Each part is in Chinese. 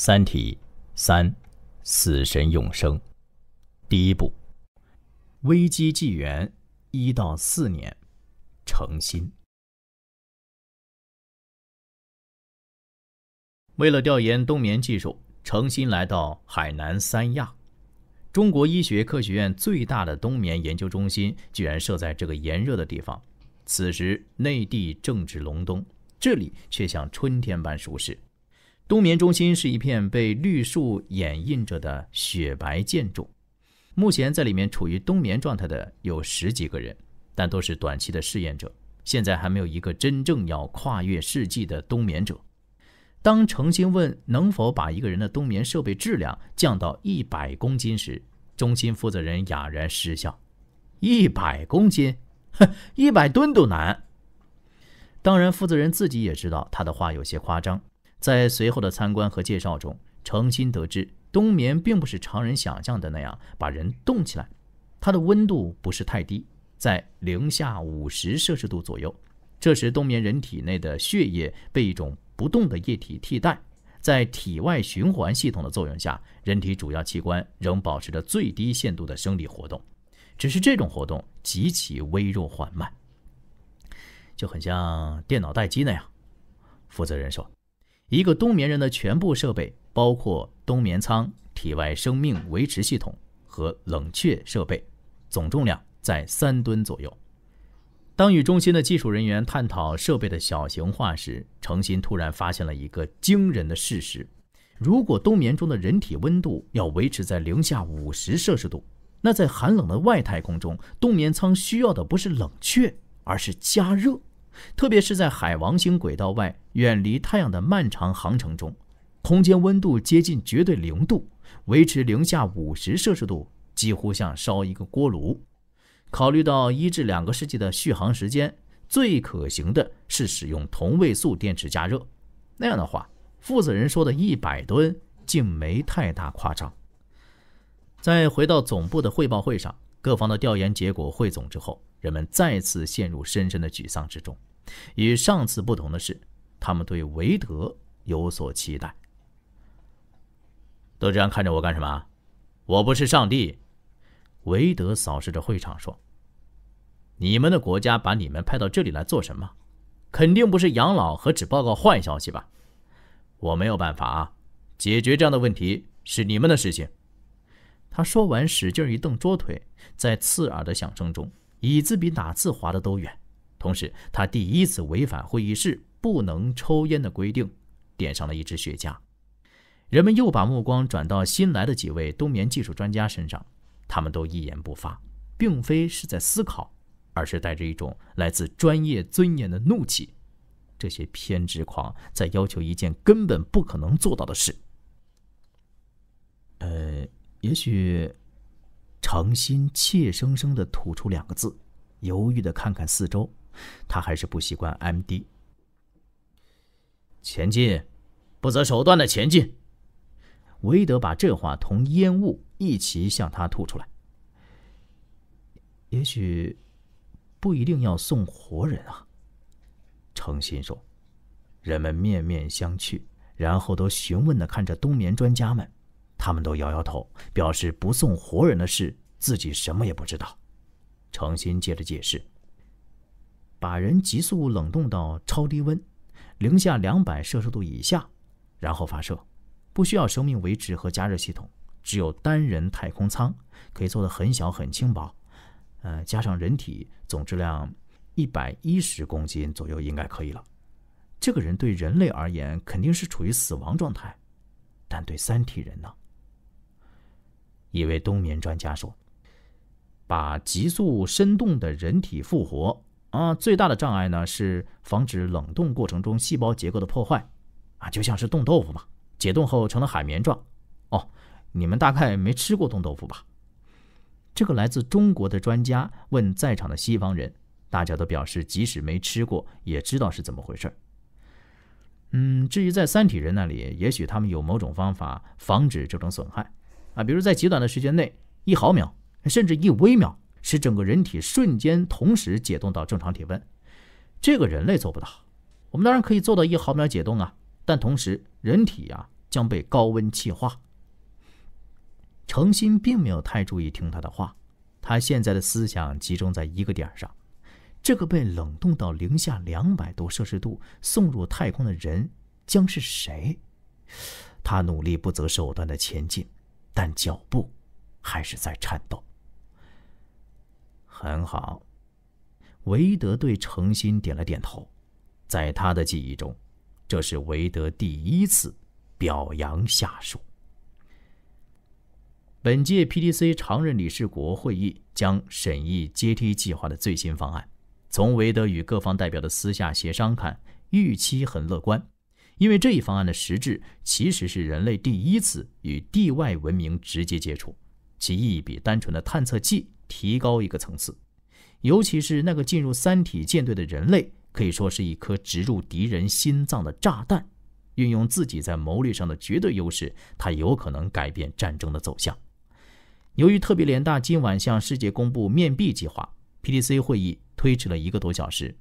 《三体》三，《死神永生》，第一部，《危机纪元》一到四年，诚心。为了调研冬眠技术，诚心来到海南三亚，中国医学科学院最大的冬眠研究中心居然设在这个炎热的地方。此时内地正值隆冬，这里却像春天般舒适。冬眠中心是一片被绿树掩映着的雪白建筑，目前在里面处于冬眠状态的有十几个人，但都是短期的试验者。现在还没有一个真正要跨越世纪的冬眠者。当程心问能否把一个人的冬眠设备质量降到一百公斤时，中心负责人哑然失笑：“一百公斤，哼，一百吨都难。”当然，负责人自己也知道他的话有些夸张。在随后的参观和介绍中，诚心得知冬眠并不是常人想象的那样把人冻起来，它的温度不是太低，在零下五十摄氏度左右。这时，冬眠人体内的血液被一种不动的液体替代，在体外循环系统的作用下，人体主要器官仍保持着最低限度的生理活动，只是这种活动极其微弱缓慢，就很像电脑待机那样。负责人说。一个冬眠人的全部设备，包括冬眠舱、体外生命维持系统和冷却设备，总重量在三吨左右。当与中心的技术人员探讨设备的小型化时，程心突然发现了一个惊人的事实：如果冬眠中的人体温度要维持在零下五十摄氏度，那在寒冷的外太空中，冬眠舱需要的不是冷却，而是加热。特别是在海王星轨道外、远离太阳的漫长航程中，空间温度接近绝对零度，维持零下五十摄氏度，几乎像烧一个锅炉。考虑到一至两个世纪的续航时间，最可行的是使用同位素电池加热。那样的话，负责人说的一百吨竟没太大夸张。在回到总部的汇报会上，各方的调研结果汇总之后，人们再次陷入深深的沮丧之中。与上次不同的是，他们对韦德有所期待。都这样看着我干什么？我不是上帝。韦德扫视着会场说：“你们的国家把你们派到这里来做什么？肯定不是养老和只报告坏消息吧？”我没有办法啊，解决这样的问题，是你们的事情。他说完，使劲一蹬桌腿，在刺耳的响声中，椅子比打字划的都远。同时，他第一次违反会议室不能抽烟的规定，点上了一支雪茄。人们又把目光转到新来的几位冬眠技术专家身上，他们都一言不发，并非是在思考，而是带着一种来自专业尊严的怒气。这些偏执狂在要求一件根本不可能做到的事。呃，也许，诚心怯生生的吐出两个字，犹豫的看看四周。他还是不习惯 M D。前进，不择手段的前进。韦德把这话同烟雾一齐向他吐出来。也许不一定要送活人啊，诚心说。人们面面相觑，然后都询问的看着冬眠专家们。他们都摇摇头，表示不送活人的事自己什么也不知道。诚心接着解释。把人急速冷冻到超低温，零下两百摄氏度以下，然后发射，不需要生命维持和加热系统，只有单人太空舱可以做的很小很轻薄，呃，加上人体总质量一百一十公斤左右应该可以了。这个人对人类而言肯定是处于死亡状态，但对三体人呢？一位冬眠专家说：“把急速深冻的人体复活。”啊，最大的障碍呢是防止冷冻过程中细胞结构的破坏，啊，就像是冻豆腐嘛，解冻后成了海绵状。哦，你们大概没吃过冻豆腐吧？这个来自中国的专家问在场的西方人，大家都表示即使没吃过，也知道是怎么回事儿。嗯，至于在三体人那里，也许他们有某种方法防止这种损害，啊，比如在极短的时间内，一毫秒，甚至一微秒。使整个人体瞬间同时解冻到正常体温，这个人类做不到。我们当然可以做到一毫秒解冻啊，但同时人体呀将被高温气化。程心并没有太注意听他的话，他现在的思想集中在一个点上：这个被冷冻到零下两百多摄氏度送入太空的人将是谁？他努力不择手段的前进，但脚步还是在颤抖。很好，韦德对诚心点了点头。在他的记忆中，这是韦德第一次表扬下属。本届 PDC 常任理事国会议将审议阶梯计划的最新方案。从韦德与各方代表的私下协商看，预期很乐观，因为这一方案的实质其实是人类第一次与地外文明直接接触，其意义比单纯的探测器。提高一个层次，尤其是那个进入三体舰队的人类，可以说是一颗植入敌人心脏的炸弹。运用自己在谋略上的绝对优势，他有可能改变战争的走向。由于特别联大今晚向世界公布面壁计划，PDC 会议推迟了一个多小时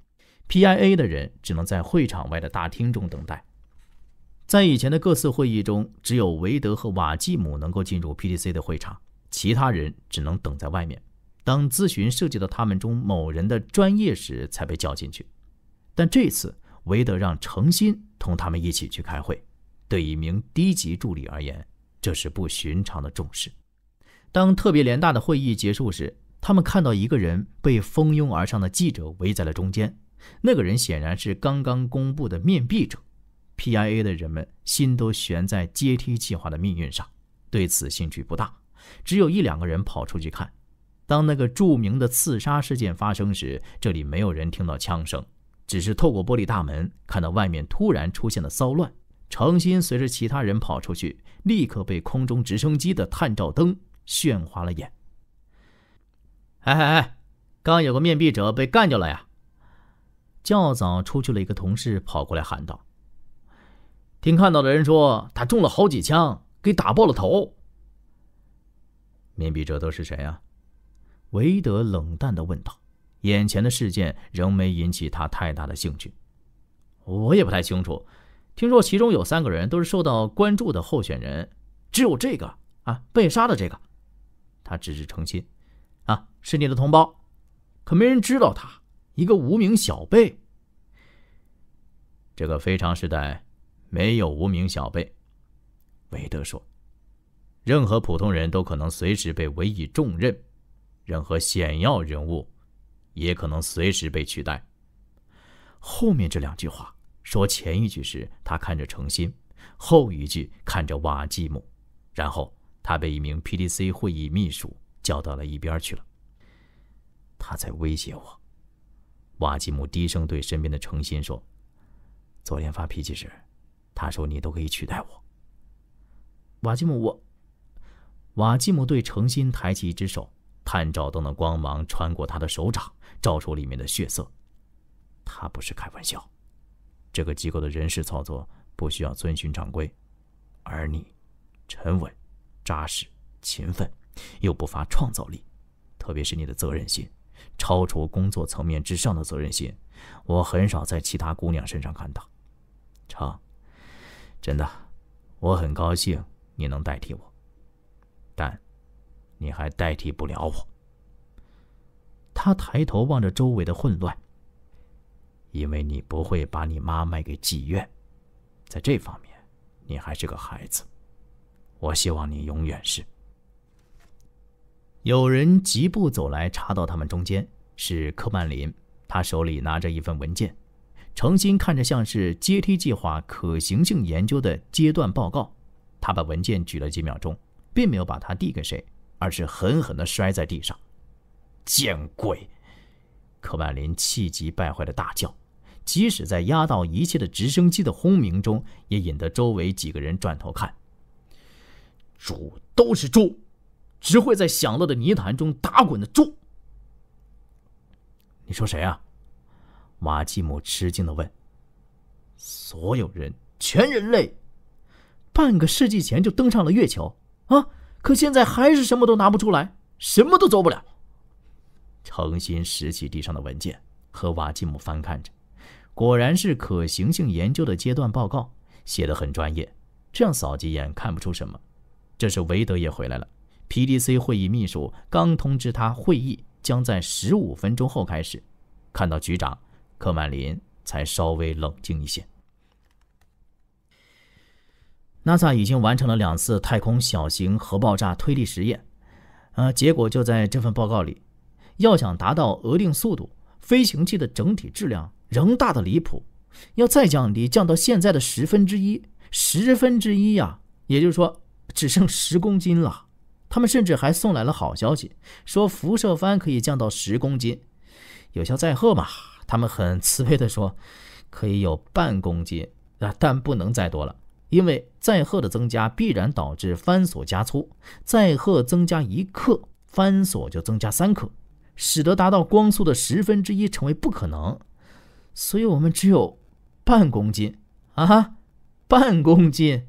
，PIA 的人只能在会场外的大厅中等待。在以前的各次会议中，只有维德和瓦吉姆能够进入 PDC 的会场，其他人只能等在外面。当咨询涉及到他们中某人的专业时，才被叫进去。但这次，韦德让诚心同他们一起去开会。对一名低级助理而言，这是不寻常的重视。当特别联大的会议结束时，他们看到一个人被蜂拥而上的记者围在了中间。那个人显然是刚刚公布的面壁者。P.I.A. 的人们心都悬在阶梯计划的命运上，对此兴趣不大，只有一两个人跑出去看。当那个著名的刺杀事件发生时，这里没有人听到枪声，只是透过玻璃大门看到外面突然出现了骚乱。程心随着其他人跑出去，立刻被空中直升机的探照灯炫花了眼。哎哎哎！刚有个面壁者被干掉了呀！较早出去了一个同事跑过来喊道：“听看到的人说，他中了好几枪，给打爆了头。”面壁者都是谁啊？韦德冷淡的问道：“眼前的事件仍没引起他太大的兴趣。我也不太清楚。听说其中有三个人都是受到关注的候选人，只有这个啊，被杀的这个。他只是程心，啊，是你的同胞，可没人知道他一个无名小辈。这个非常时代，没有无名小辈。”韦德说：“任何普通人都可能随时被委以重任。”任何显要人物，也可能随时被取代。后面这两句话说前一句时，他看着诚心；后一句看着瓦季姆。然后他被一名 PDC 会议秘书叫到了一边去了。他在威胁我。”瓦季姆低声对身边的诚心说，“昨天发脾气时，他说你都可以取代我。”瓦季姆，我……瓦季姆对诚心抬起一只手。探照灯的光芒穿过他的手掌，照出里面的血色。他不是开玩笑。这个机构的人事操作不需要遵循常规。而你，沉稳、扎实、勤奋，又不乏创造力。特别是你的责任心，超出工作层面之上的责任心，我很少在其他姑娘身上看到。成，真的，我很高兴你能代替我。但。你还代替不了我。他抬头望着周围的混乱，因为你不会把你妈卖给妓院，在这方面，你还是个孩子。我希望你永远是。有人疾步走来，插到他们中间，是柯曼林。他手里拿着一份文件，诚心看着像是阶梯计划可行性研究的阶段报告。他把文件举了几秒钟，并没有把它递给谁。而是狠狠的摔在地上，见鬼！柯万林气急败坏的大叫，即使在压倒一切的直升机的轰鸣中，也引得周围几个人转头看。猪都是猪，只会在享乐的泥潭中打滚的猪。你说谁啊？马基姆吃惊的问。所有人，全人类，半个世纪前就登上了月球啊！可现在还是什么都拿不出来，什么都做不了。诚心拾起地上的文件，和瓦基姆翻看着，果然是可行性研究的阶段报告，写得很专业。这样扫几眼看不出什么。这时韦德也回来了，PDC 会议秘书刚通知他，会议将在十五分钟后开始。看到局长科曼林，才稍微冷静一些。NASA 已经完成了两次太空小型核爆炸推力实验，呃，结果就在这份报告里。要想达到额定速度，飞行器的整体质量仍大的离谱，要再降低，降到现在的十分之一，十分之一呀，也就是说只剩十公斤了。他们甚至还送来了好消息，说辐射帆可以降到十公斤，有效载荷嘛，他们很慈悲地说，可以有半公斤啊，但不能再多了。因为载荷的增加必然导致翻锁加粗，载荷增加一克，翻锁就增加三克，使得达到光速的十分之一成为不可能。所以，我们只有半公斤啊，半公斤。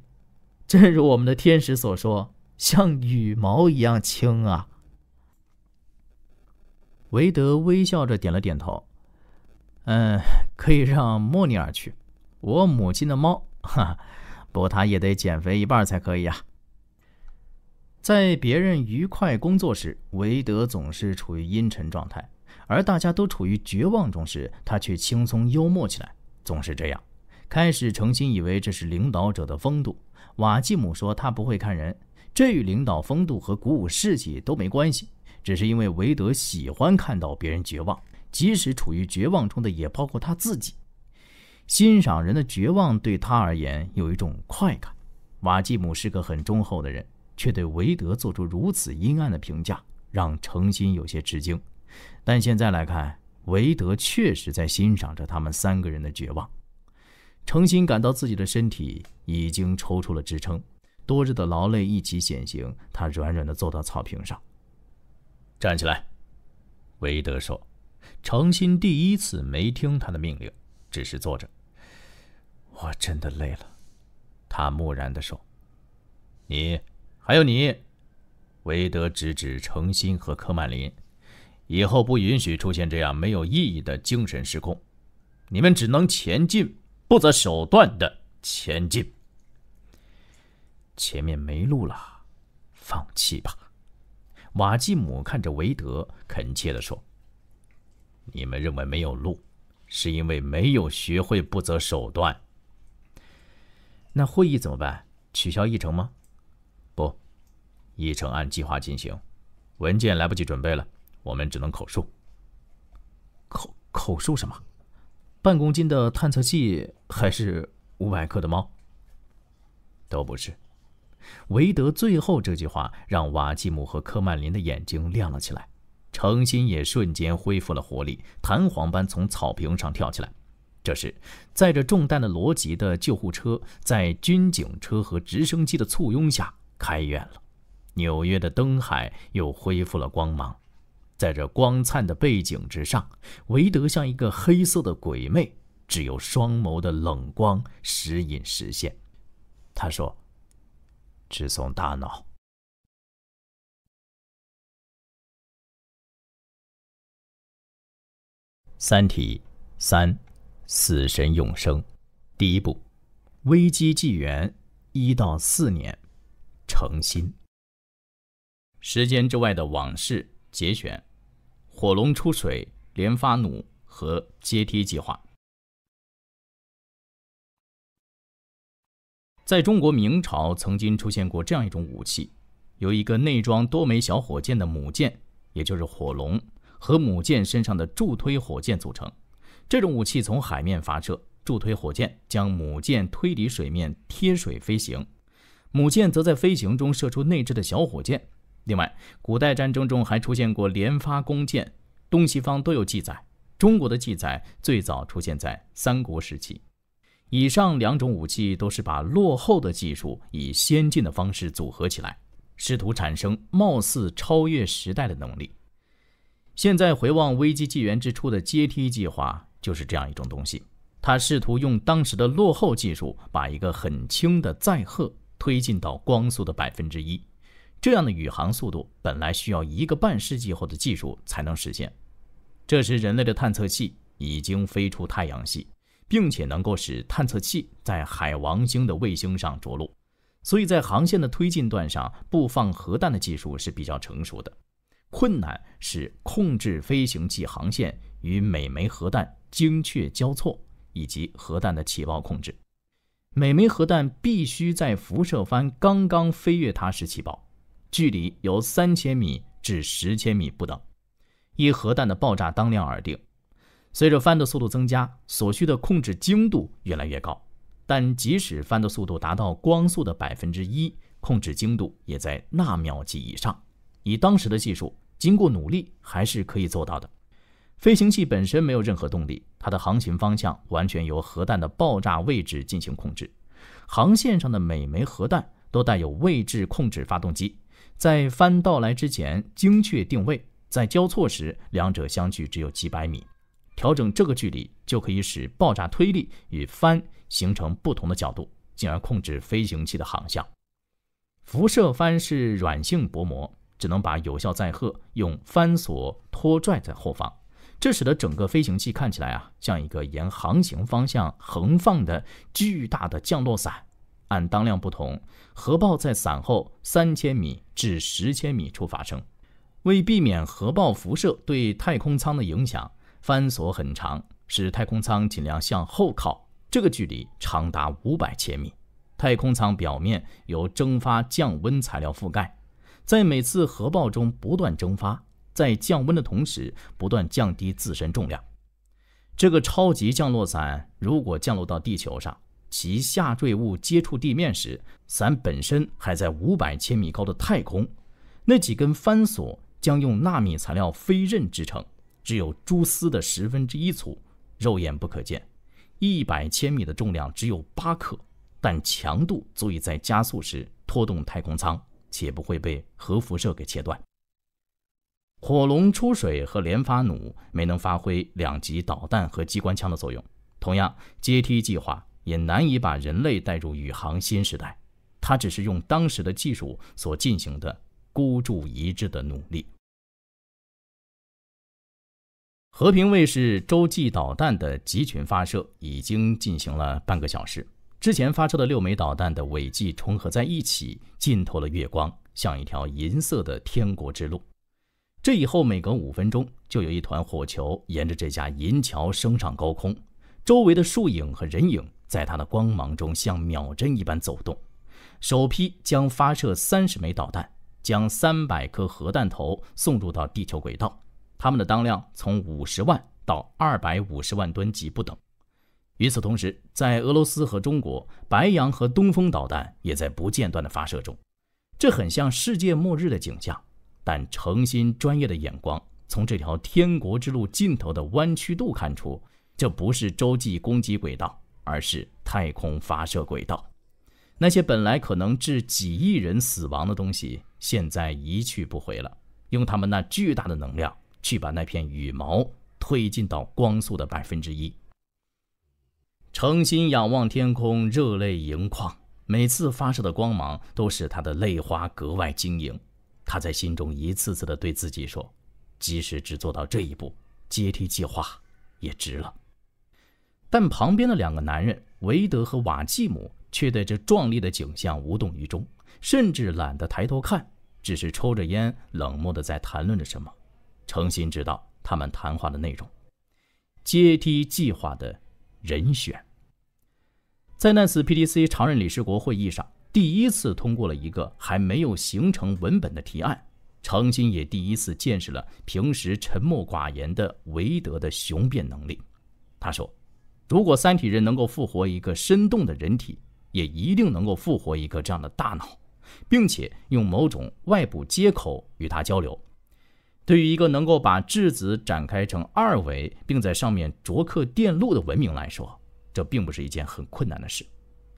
正如我们的天使所说，像羽毛一样轻啊。韦德微笑着点了点头。嗯，可以让莫尼尔去，我母亲的猫，哈。不过他也得减肥一半才可以啊。在别人愉快工作时，韦德总是处于阴沉状态；而大家都处于绝望中时，他却轻松幽默起来。总是这样。开始诚心以为这是领导者的风度。瓦基姆说他不会看人，这与领导风度和鼓舞士气都没关系，只是因为韦德喜欢看到别人绝望，即使处于绝望中的也包括他自己。欣赏人的绝望对他而言有一种快感。瓦季姆是个很忠厚的人，却对韦德做出如此阴暗的评价，让诚心有些吃惊。但现在来看，韦德确实在欣赏着他们三个人的绝望。诚心感到自己的身体已经抽出了支撑，多日的劳累一起显形。他软软的坐到草坪上。站起来，韦德说。诚心第一次没听他的命令，只是坐着。我真的累了，他木然的说：“你，还有你，韦德，指指诚心和科曼林，以后不允许出现这样没有意义的精神失控。你们只能前进，不择手段的前进。前面没路了，放弃吧。”瓦基姆看着韦德，恳切的说：“你们认为没有路，是因为没有学会不择手段。”那会议怎么办？取消议程吗？不，议程按计划进行。文件来不及准备了，我们只能口述。口口述什么？半公斤的探测器，还是五百克的猫？都不是。韦德最后这句话让瓦季姆和科曼林的眼睛亮了起来，诚心也瞬间恢复了活力，弹簧般从草坪上跳起来。这时，载着重弹的罗辑的救护车在军警车和直升机的簇拥下开远了。纽约的灯海又恢复了光芒，在这光灿的背景之上，韦德像一个黑色的鬼魅，只有双眸的冷光时隐时现。他说：“只送大脑。”三体三。死神永生，第一部，危机纪元一到四年，成心。时间之外的往事节选，火龙出水连发弩和阶梯计划。在中国明朝曾经出现过这样一种武器，由一个内装多枚小火箭的母舰，也就是火龙，和母舰身上的助推火箭组成。这种武器从海面发射助推火箭，将母舰推离水面贴水飞行，母舰则在飞行中射出内置的小火箭。另外，古代战争中还出现过连发弓箭，东西方都有记载。中国的记载最早出现在三国时期。以上两种武器都是把落后的技术以先进的方式组合起来，试图产生貌似超越时代的能力。现在回望危机纪元之初的阶梯计划。就是这样一种东西，他试图用当时的落后技术把一个很轻的载荷推进到光速的百分之一，这样的宇航速度本来需要一个半世纪后的技术才能实现。这时，人类的探测器已经飞出太阳系，并且能够使探测器在海王星的卫星上着陆，所以在航线的推进段上布放核弹的技术是比较成熟的。困难是控制飞行器航线与每枚核弹。精确交错以及核弹的起爆控制，每枚核弹必须在辐射帆刚刚飞越它时起爆，距离由三千米至十千米不等，依核弹的爆炸当量而定。随着帆的速度增加，所需的控制精度越来越高。但即使帆的速度达到光速的百分之一，控制精度也在纳秒级以上。以当时的技术，经过努力还是可以做到的。飞行器本身没有任何动力，它的航行方向完全由核弹的爆炸位置进行控制。航线上的每枚核弹都带有位置控制发动机，在帆到来之前精确定位。在交错时，两者相距只有几百米，调整这个距离就可以使爆炸推力与帆形成不同的角度，进而控制飞行器的航向。辐射帆是软性薄膜，只能把有效载荷用帆索拖拽在后方。这使得整个飞行器看起来啊，像一个沿航行方向横放的巨大的降落伞。按当量不同，核爆在伞后三千米至十千米处发生。为避免核爆辐射对太空舱的影响，翻锁很长，使太空舱尽量向后靠。这个距离长达五百千米。太空舱表面由蒸发降温材料覆盖，在每次核爆中不断蒸发。在降温的同时，不断降低自身重量。这个超级降落伞如果降落到地球上，其下坠物接触地面时，伞本身还在五百千米高的太空。那几根帆索将用纳米材料飞刃制成，只有蛛丝的十分之一粗，肉眼不可见。一百千米的重量只有八克，但强度足以在加速时拖动太空舱，且不会被核辐射给切断。火龙出水和连发弩没能发挥两级导弹和机关枪的作用。同样，阶梯计划也难以把人类带入宇航新时代。它只是用当时的技术所进行的孤注一掷的努力。和平卫士洲际导弹的集群发射已经进行了半个小时。之前发射的六枚导弹的尾迹重合在一起，浸透了月光，像一条银色的天国之路。这以后，每隔五分钟就有一团火球沿着这架银桥升上高空，周围的树影和人影在它的光芒中像秒针一般走动。首批将发射三十枚导弹，将三百颗核弹头送入到地球轨道，它们的当量从五十万到二百五十万吨级不等。与此同时，在俄罗斯和中国，白杨和东风导弹也在不间断的发射中，这很像世界末日的景象。但诚心专业的眼光，从这条天国之路尽头的弯曲度看出，这不是洲际攻击轨道，而是太空发射轨道。那些本来可能致几亿人死亡的东西，现在一去不回了。用他们那巨大的能量，去把那片羽毛推进到光速的百分之一。诚心仰望天空，热泪盈眶。每次发射的光芒，都使他的泪花格外晶莹。他在心中一次次的对自己说：“即使只做到这一步，阶梯计划也值了。”但旁边的两个男人维德和瓦季姆却对这壮丽的景象无动于衷，甚至懒得抬头看，只是抽着烟，冷漠的在谈论着什么。诚心知道他们谈话的内容：阶梯计划的人选。在那次 PDC 常任理事国会议上。第一次通过了一个还没有形成文本的提案，程心也第一次见识了平时沉默寡言的维德的雄辩能力。他说：“如果三体人能够复活一个生动的人体，也一定能够复活一个这样的大脑，并且用某种外部接口与它交流。对于一个能够把质子展开成二维并在上面啄刻电路的文明来说，这并不是一件很困难的事。”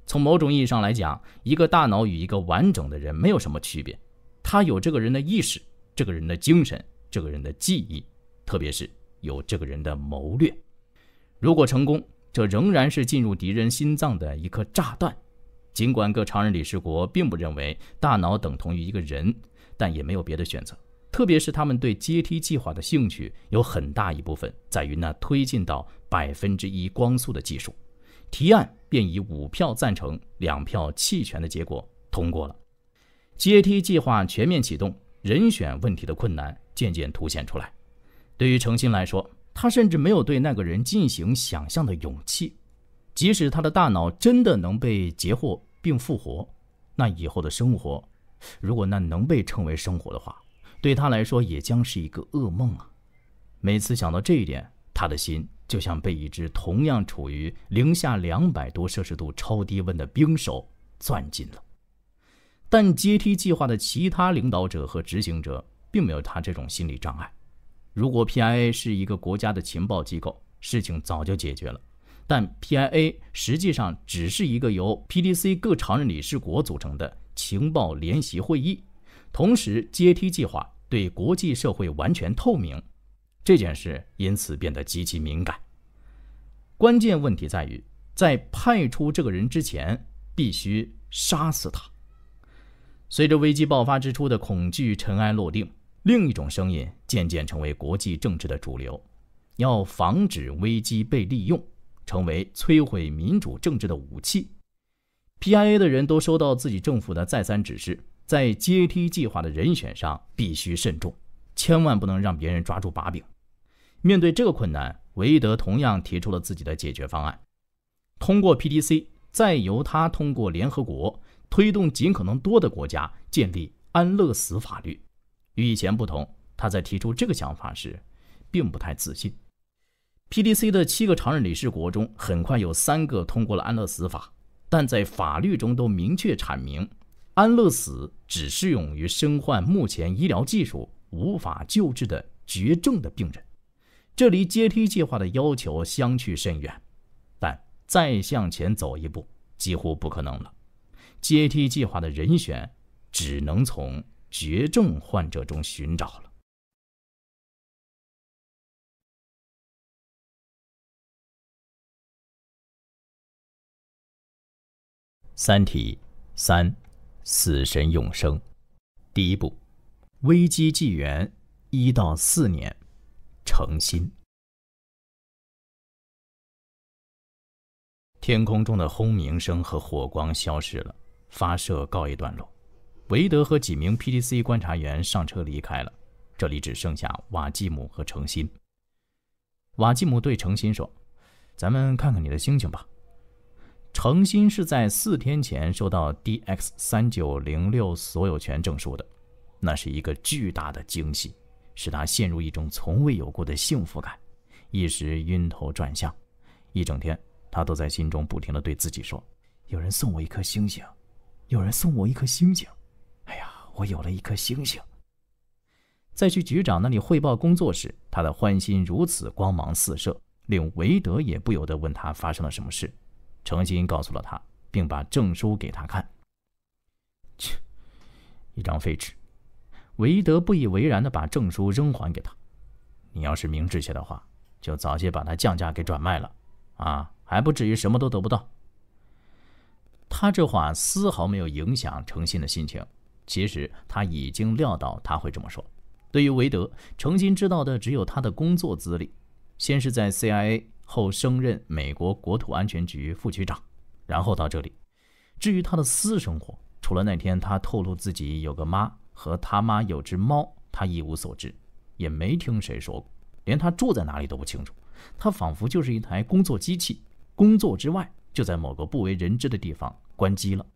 从某种意义上来讲，一个大脑与一个完整的人没有什么区别，他有这个人的意识、这个人的精神、这个人的记忆，特别是有这个人的谋略。如果成功，这仍然是进入敌人心脏的一颗炸弹。尽管各常任理事国并不认为大脑等同于一个人，但也没有别的选择。特别是他们对阶梯计划的兴趣，有很大一部分在于那推进到百分之一光速的技术提案。便以五票赞成、两票弃权的结果通过了。阶梯计划全面启动，人选问题的困难渐渐凸显出来。对于程鑫来说，他甚至没有对那个人进行想象的勇气。即使他的大脑真的能被截获并复活，那以后的生活，如果那能被称为生活的话，对他来说也将是一个噩梦啊！每次想到这一点，他的心。就像被一只同样处于零下两百多摄氏度超低温的冰手攥紧了。但阶梯计划的其他领导者和执行者并没有他这种心理障碍。如果 P I A 是一个国家的情报机构，事情早就解决了。但 P I A 实际上只是一个由 P D C 各常任理事国组成的情报联席会议。同时，阶梯计划对国际社会完全透明，这件事因此变得极其敏感。关键问题在于，在派出这个人之前，必须杀死他。随着危机爆发之初的恐惧尘埃落定，另一种声音渐渐成为国际政治的主流：要防止危机被利用，成为摧毁民主政治的武器。P.I.A. 的人都收到自己政府的再三指示，在阶梯计划的人选上必须慎重，千万不能让别人抓住把柄。面对这个困难。韦德同样提出了自己的解决方案，通过 PDC，再由他通过联合国推动尽可能多的国家建立安乐死法律。与以前不同，他在提出这个想法时，并不太自信。PDC 的七个常任理事国中，很快有三个通过了安乐死法，但在法律中都明确阐明，安乐死只适用于身患目前医疗技术无法救治的绝症的病人。这离阶梯计划的要求相去甚远，但再向前走一步几乎不可能了。阶梯计划的人选，只能从绝症患者中寻找了。《三体》三，《死神永生》，第一部，《危机纪元》一到四年。诚心，天空中的轰鸣声和火光消失了，发射告一段落。韦德和几名 PDC 观察员上车离开了，这里只剩下瓦基姆和诚心。瓦基姆对诚心说：“咱们看看你的心情吧。”诚心是在四天前收到 DX 三九零六所有权证书的，那是一个巨大的惊喜。使他陷入一种从未有过的幸福感，一时晕头转向。一整天，他都在心中不停的对自己说：“有人送我一颗星星，有人送我一颗星星。”哎呀，我有了一颗星星。在去局长那里汇报工作时，他的欢心如此光芒四射，令韦德也不由得问他发生了什么事，诚心告诉了他，并把证书给他看。切，一张废纸。韦德不以为然地把证书扔还给他：“你要是明智些的话，就早些把它降价给转卖了，啊，还不至于什么都得不到。”他这话丝毫没有影响诚心的心情。其实他已经料到他会这么说。对于韦德，诚心知道的只有他的工作资历：先是在 CIA，后升任美国国土安全局副局长，然后到这里。至于他的私生活，除了那天他透露自己有个妈。和他妈有只猫，他一无所知，也没听谁说过，连他住在哪里都不清楚。他仿佛就是一台工作机器，工作之外就在某个不为人知的地方关机了。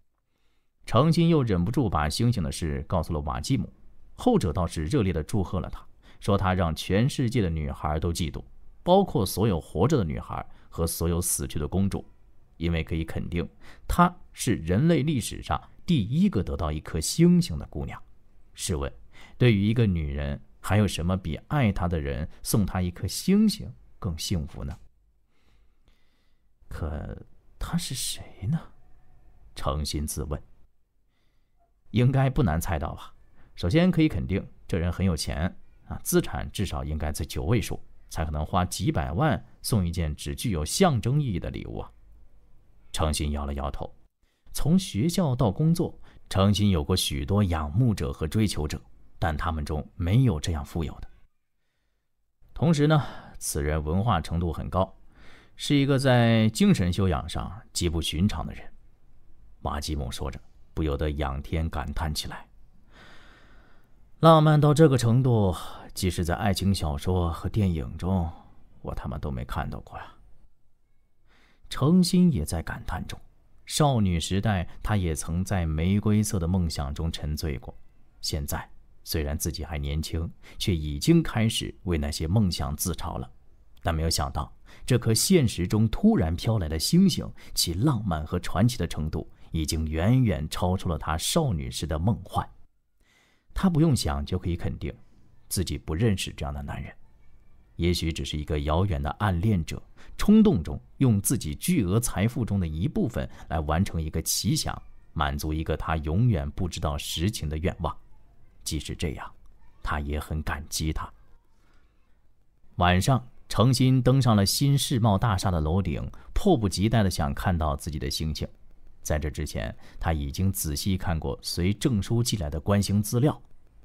程心又忍不住把星星的事告诉了瓦基姆，后者倒是热烈地祝贺了他，说他让全世界的女孩都嫉妒，包括所有活着的女孩和所有死去的公主，因为可以肯定，她是人类历史上第一个得到一颗星星的姑娘。试问，对于一个女人，还有什么比爱她的人送她一颗星星更幸福呢？可他是谁呢？诚心自问，应该不难猜到吧？首先可以肯定，这人很有钱啊，资产至少应该在九位数，才可能花几百万送一件只具有象征意义的礼物。诚心摇了摇头，从学校到工作。诚心有过许多仰慕者和追求者，但他们中没有这样富有的。同时呢，此人文化程度很高，是一个在精神修养上极不寻常的人。马吉姆说着，不由得仰天感叹起来：“浪漫到这个程度，即使在爱情小说和电影中，我他妈都没看到过呀！”诚心也在感叹中。少女时代，她也曾在玫瑰色的梦想中沉醉过。现在，虽然自己还年轻，却已经开始为那些梦想自嘲了。但没有想到，这颗现实中突然飘来的星星，其浪漫和传奇的程度，已经远远超出了她少女时的梦幻。她不用想就可以肯定，自己不认识这样的男人。也许只是一个遥远的暗恋者，冲动中用自己巨额财富中的一部分来完成一个奇想，满足一个他永远不知道实情的愿望。即使这样，他也很感激他。晚上，程鑫登上了新世贸大厦的楼顶，迫不及待的想看到自己的星星。在这之前，他已经仔细看过随证书寄来的观星资料，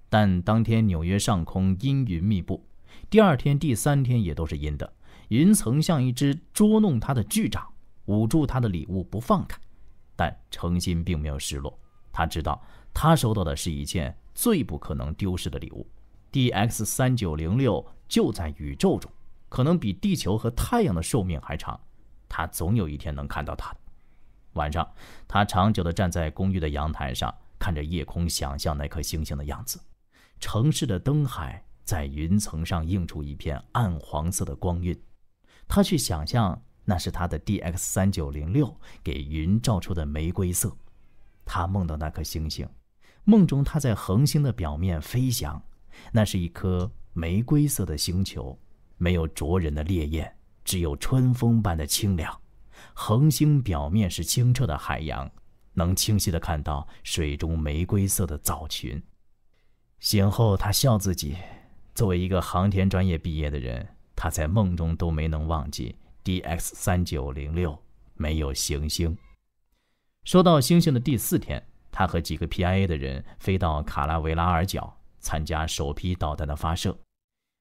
但当天纽约上空阴云密布。第二天、第三天也都是阴的，云层像一只捉弄他的巨掌，捂住他的礼物不放开。但程心并没有失落，他知道他收到的是一件最不可能丢失的礼物。dx 三九零六就在宇宙中，可能比地球和太阳的寿命还长，他总有一天能看到它。晚上，他长久地站在公寓的阳台上，看着夜空，想象那颗星星的样子，城市的灯海。在云层上映出一片暗黄色的光晕，他去想象那是他的 D X 三九零六给云照出的玫瑰色。他梦到那颗星星，梦中他在恒星的表面飞翔，那是一颗玫瑰色的星球，没有灼人的烈焰，只有春风般的清凉。恒星表面是清澈的海洋，能清晰的看到水中玫瑰色的藻群。醒后，他笑自己。作为一个航天专业毕业的人，他在梦中都没能忘记 D X 三九零六没有行星。收到星星的第四天，他和几个 P I A 的人飞到卡拉维拉尔角参加首批导弹的发射。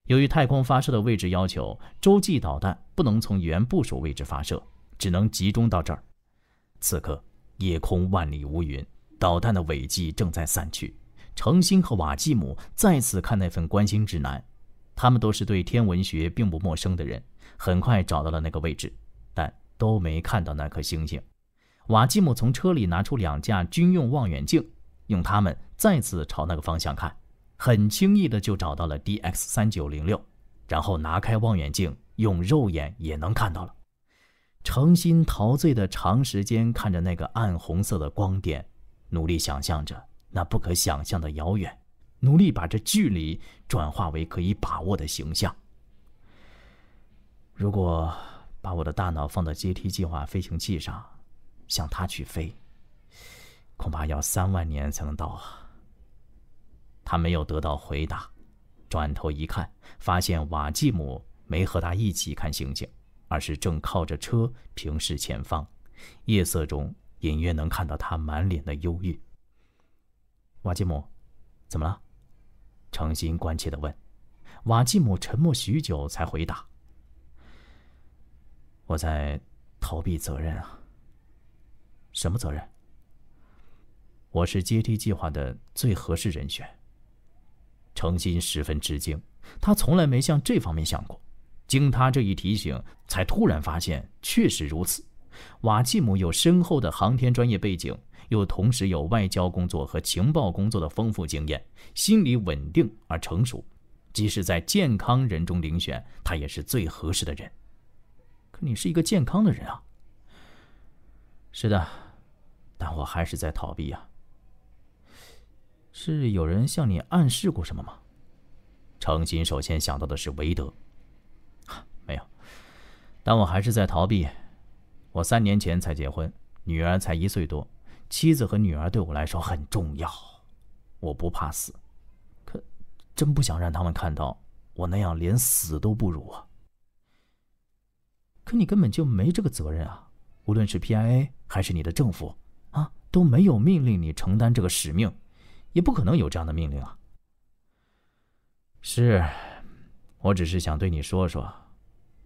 由于太空发射的位置要求，洲际导弹不能从原部署位置发射，只能集中到这儿。此刻，夜空万里无云，导弹的尾迹正在散去。程心和瓦季姆再次看那份观星指南，他们都是对天文学并不陌生的人，很快找到了那个位置，但都没看到那颗星星。瓦季姆从车里拿出两架军用望远镜，用它们再次朝那个方向看，很轻易的就找到了 D X 三九零六，然后拿开望远镜，用肉眼也能看到了。诚心陶醉的长时间看着那个暗红色的光点，努力想象着。那不可想象的遥远，努力把这距离转化为可以把握的形象。如果把我的大脑放到阶梯计划飞行器上，向它去飞，恐怕要三万年才能到啊！他没有得到回答，转头一看，发现瓦季姆没和他一起看星星，而是正靠着车平视前方。夜色中隐约能看到他满脸的忧郁。瓦基姆，怎么了？诚心关切地问。瓦基姆沉默许久才回答：“我在逃避责任啊。”“什么责任？”“我是阶梯计划的最合适人选。”诚心十分吃惊，他从来没向这方面想过，经他这一提醒，才突然发现确实如此。瓦季姆有深厚的航天专业背景。又同时有外交工作和情报工作的丰富经验，心理稳定而成熟，即使在健康人中遴选，他也是最合适的人。可你是一个健康的人啊。是的，但我还是在逃避呀。是有人向你暗示过什么吗？程心首先想到的是韦德。没有。但我还是在逃避。我三年前才结婚，女儿才一岁多。妻子和女儿对我来说很重要，我不怕死，可真不想让他们看到我那样连死都不如。啊。可你根本就没这个责任啊！无论是 P.I.A 还是你的政府，啊，都没有命令你承担这个使命，也不可能有这样的命令啊！是，我只是想对你说说，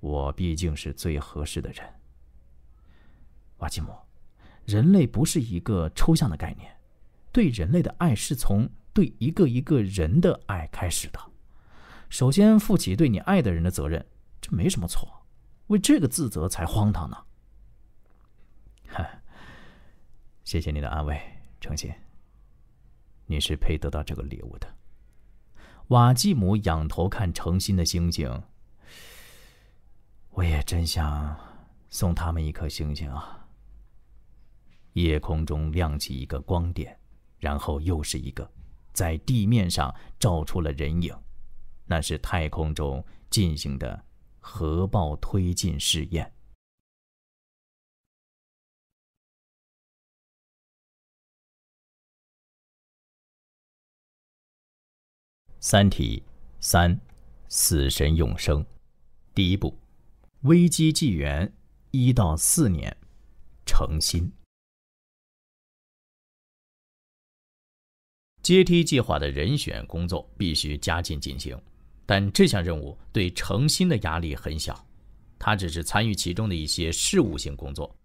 我毕竟是最合适的人，瓦吉姆。人类不是一个抽象的概念，对人类的爱是从对一个一个人的爱开始的。首先，负起对你爱的人的责任，这没什么错。为这个自责才荒唐呢。谢谢你的安慰，诚心。你是配得到这个礼物的。瓦季姆仰头看诚心的星星，我也真想送他们一颗星星啊。夜空中亮起一个光点，然后又是一个，在地面上照出了人影，那是太空中进行的核爆推进试验。《三体》三，《死神永生》，第一部，《危机纪元》一到四年，《成新》。阶梯计划的人选工作必须加紧进行，但这项任务对诚心的压力很小，他只是参与其中的一些事务性工作，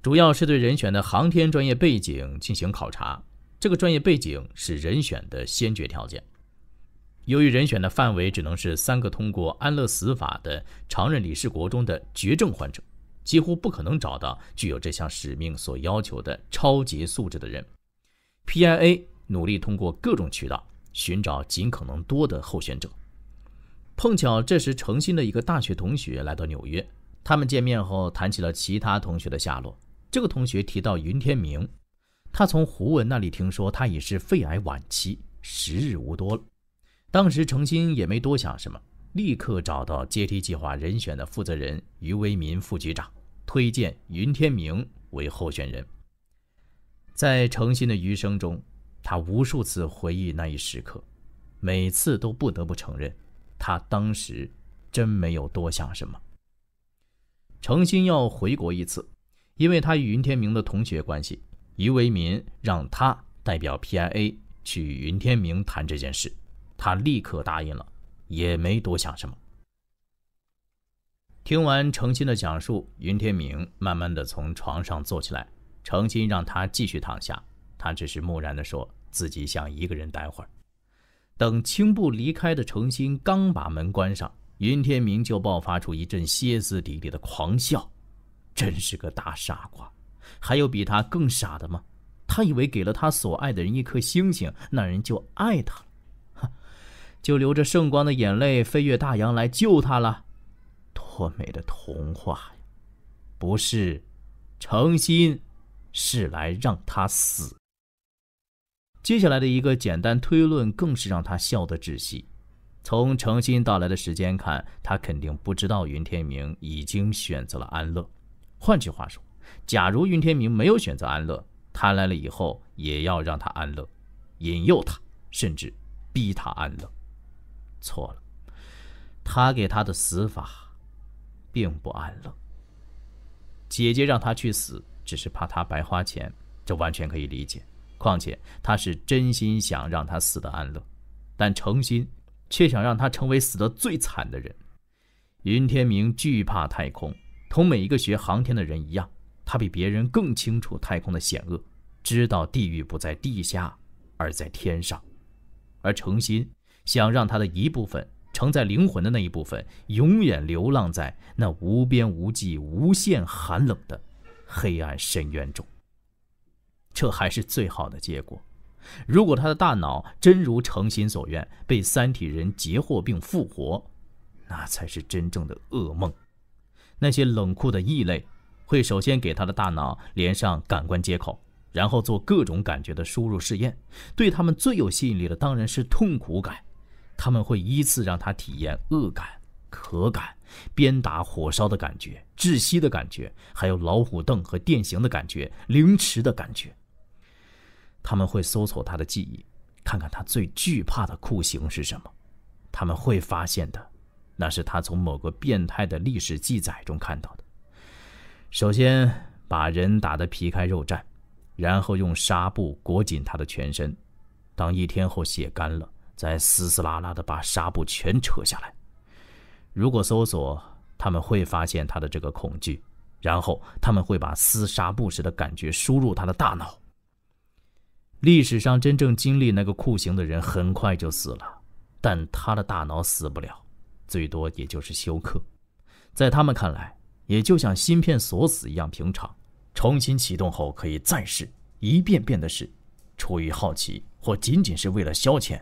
主要是对人选的航天专业背景进行考察。这个专业背景是人选的先决条件。由于人选的范围只能是三个通过安乐死法的常任理事国中的绝症患者，几乎不可能找到具有这项使命所要求的超级素质的人。P.I.A. 努力通过各种渠道寻找尽可能多的候选者。碰巧这时，诚心的一个大学同学来到纽约，他们见面后谈起了其他同学的下落。这个同学提到云天明，他从胡文那里听说他已是肺癌晚期，时日无多了。当时诚心也没多想什么，立刻找到阶梯计划人选的负责人于为民副局长，推荐云天明为候选人。在诚心的余生中。他无数次回忆那一时刻，每次都不得不承认，他当时真没有多想什么。诚鑫要回国一次，因为他与云天明的同学关系，于为民让他代表 P I A 去云天明谈这件事，他立刻答应了，也没多想什么。听完成鑫的讲述，云天明慢慢的从床上坐起来，成鑫让他继续躺下，他只是木然的说。自己想一个人待会儿，等青布离开的程心刚把门关上，云天明就爆发出一阵歇斯底里的狂笑：“真是个大傻瓜！还有比他更傻的吗？他以为给了他所爱的人一颗星星，那人就爱他了，就流着圣光的眼泪飞越大洋来救他了，多美的童话呀！不是，程心，是来让他死。”接下来的一个简单推论更是让他笑得窒息。从程心到来的时间看，他肯定不知道云天明已经选择了安乐。换句话说，假如云天明没有选择安乐，他来了以后也要让他安乐，引诱他，甚至逼他安乐。错了，他给他的死法，并不安乐。姐姐让他去死，只是怕他白花钱，这完全可以理解。况且他是真心想让他死的安乐，但程心却想让他成为死得最惨的人。云天明惧怕太空，同每一个学航天的人一样，他比别人更清楚太空的险恶，知道地狱不在地下，而在天上。而程心想让他的一部分，承载灵魂的那一部分，永远流浪在那无边无际、无限寒冷的黑暗深渊中。这还是最好的结果。如果他的大脑真如诚心所愿被三体人截获并复活，那才是真正的噩梦。那些冷酷的异类会首先给他的大脑连上感官接口，然后做各种感觉的输入试验。对他们最有吸引力的当然是痛苦感。他们会依次让他体验恶感、渴感、鞭打、火烧的感觉、窒息的感觉，还有老虎凳和电刑的感觉、凌迟的感觉。他们会搜索他的记忆，看看他最惧怕的酷刑是什么。他们会发现的，那是他从某个变态的历史记载中看到的。首先把人打得皮开肉绽，然后用纱布裹紧他的全身。当一天后血干了，再撕撕拉拉的把纱布全扯下来。如果搜索，他们会发现他的这个恐惧，然后他们会把撕纱布时的感觉输入他的大脑。历史上真正经历那个酷刑的人很快就死了，但他的大脑死不了，最多也就是休克，在他们看来也就像芯片锁死一样平常。重新启动后可以再试，一遍遍的试。出于好奇或仅仅是为了消遣，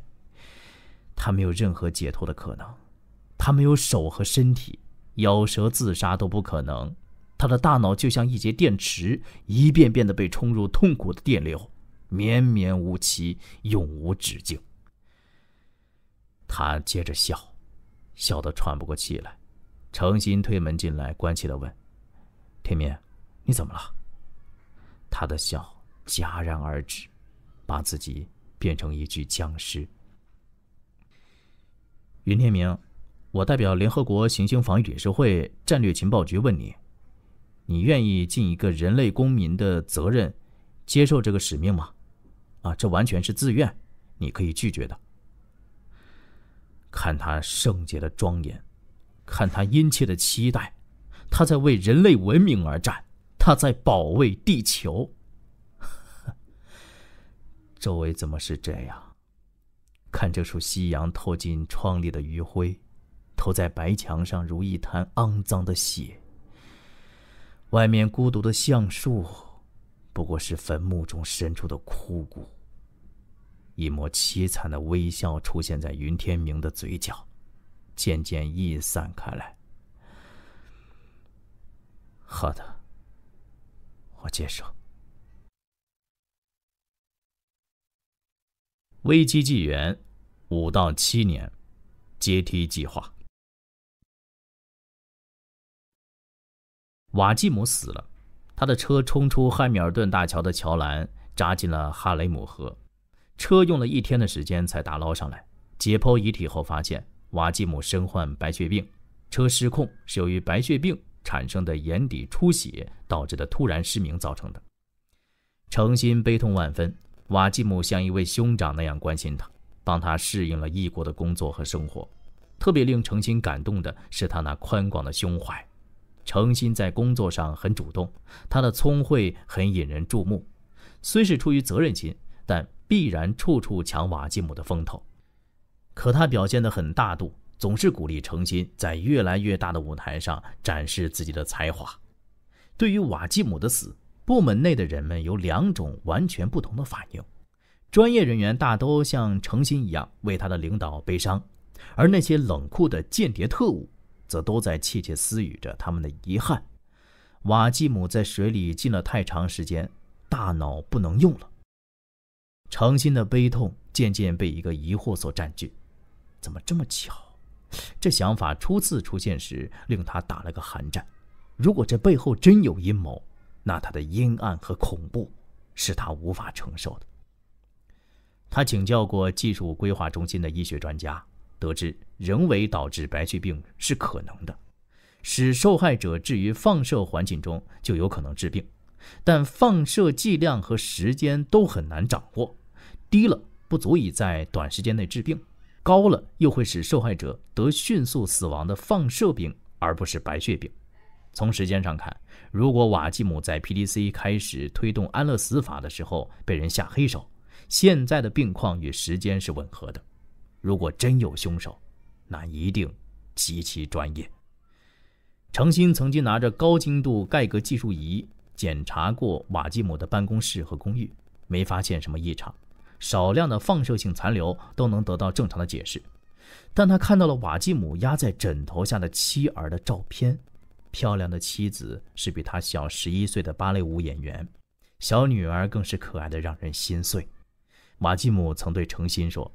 他没有任何解脱的可能。他没有手和身体，咬舌自杀都不可能。他的大脑就像一节电池，一遍遍的被冲入痛苦的电流。绵绵无期，永无止境。他接着笑，笑得喘不过气来。诚心推门进来，关切的问：“天明，你怎么了？”他的笑戛然而止，把自己变成一具僵尸。云天明，我代表联合国行星防御理事会战略情报局问你，你愿意尽一个人类公民的责任，接受这个使命吗？啊，这完全是自愿，你可以拒绝的。看他圣洁的庄严，看他殷切的期待，他在为人类文明而战，他在保卫地球。周围怎么是这样？看这束夕阳透进窗里的余晖，投在白墙上如一滩肮脏的血。外面孤独的橡树，不过是坟墓中伸出的枯骨。一抹凄惨的微笑出现在云天明的嘴角，渐渐溢散开来。好的，我接受。危机纪元，五到七年，阶梯计划。瓦基姆死了，他的车冲出汉密尔顿大桥的桥栏，扎进了哈雷姆河。车用了一天的时间才打捞上来。解剖遗体后，发现瓦基姆身患白血病。车失控是由于白血病产生的眼底出血导致的突然失明造成的。诚心悲痛万分。瓦基姆像一位兄长那样关心他，帮他适应了异国的工作和生活。特别令诚心感动的是他那宽广的胸怀。诚心在工作上很主动，他的聪慧很引人注目。虽是出于责任心，但。必然处处抢瓦季姆的风头，可他表现得很大度，总是鼓励诚心在越来越大的舞台上展示自己的才华。对于瓦季姆的死，部门内的人们有两种完全不同的反应：专业人员大都像诚心一样为他的领导悲伤，而那些冷酷的间谍特务则都在窃窃私语着他们的遗憾。瓦季姆在水里浸了太长时间，大脑不能用了。诚心的悲痛渐渐被一个疑惑所占据：怎么这么巧？这想法初次出现时，令他打了个寒战。如果这背后真有阴谋，那他的阴暗和恐怖是他无法承受的。他请教过技术规划中心的医学专家，得知人为导致白血病是可能的，使受害者置于放射环境中就有可能治病。但放射剂量和时间都很难掌握，低了不足以在短时间内治病，高了又会使受害者得迅速死亡的放射病，而不是白血病。从时间上看，如果瓦季姆在 PDC 开始推动安乐死法的时候被人下黑手，现在的病况与时间是吻合的。如果真有凶手，那一定极其专业。程心曾经拿着高精度盖格技术仪。检查过瓦基姆的办公室和公寓，没发现什么异常，少量的放射性残留都能得到正常的解释。但他看到了瓦基姆压在枕头下的妻儿的照片，漂亮的妻子是比他小十一岁的芭蕾舞演员，小女儿更是可爱的让人心碎。瓦基姆曾对程心说：“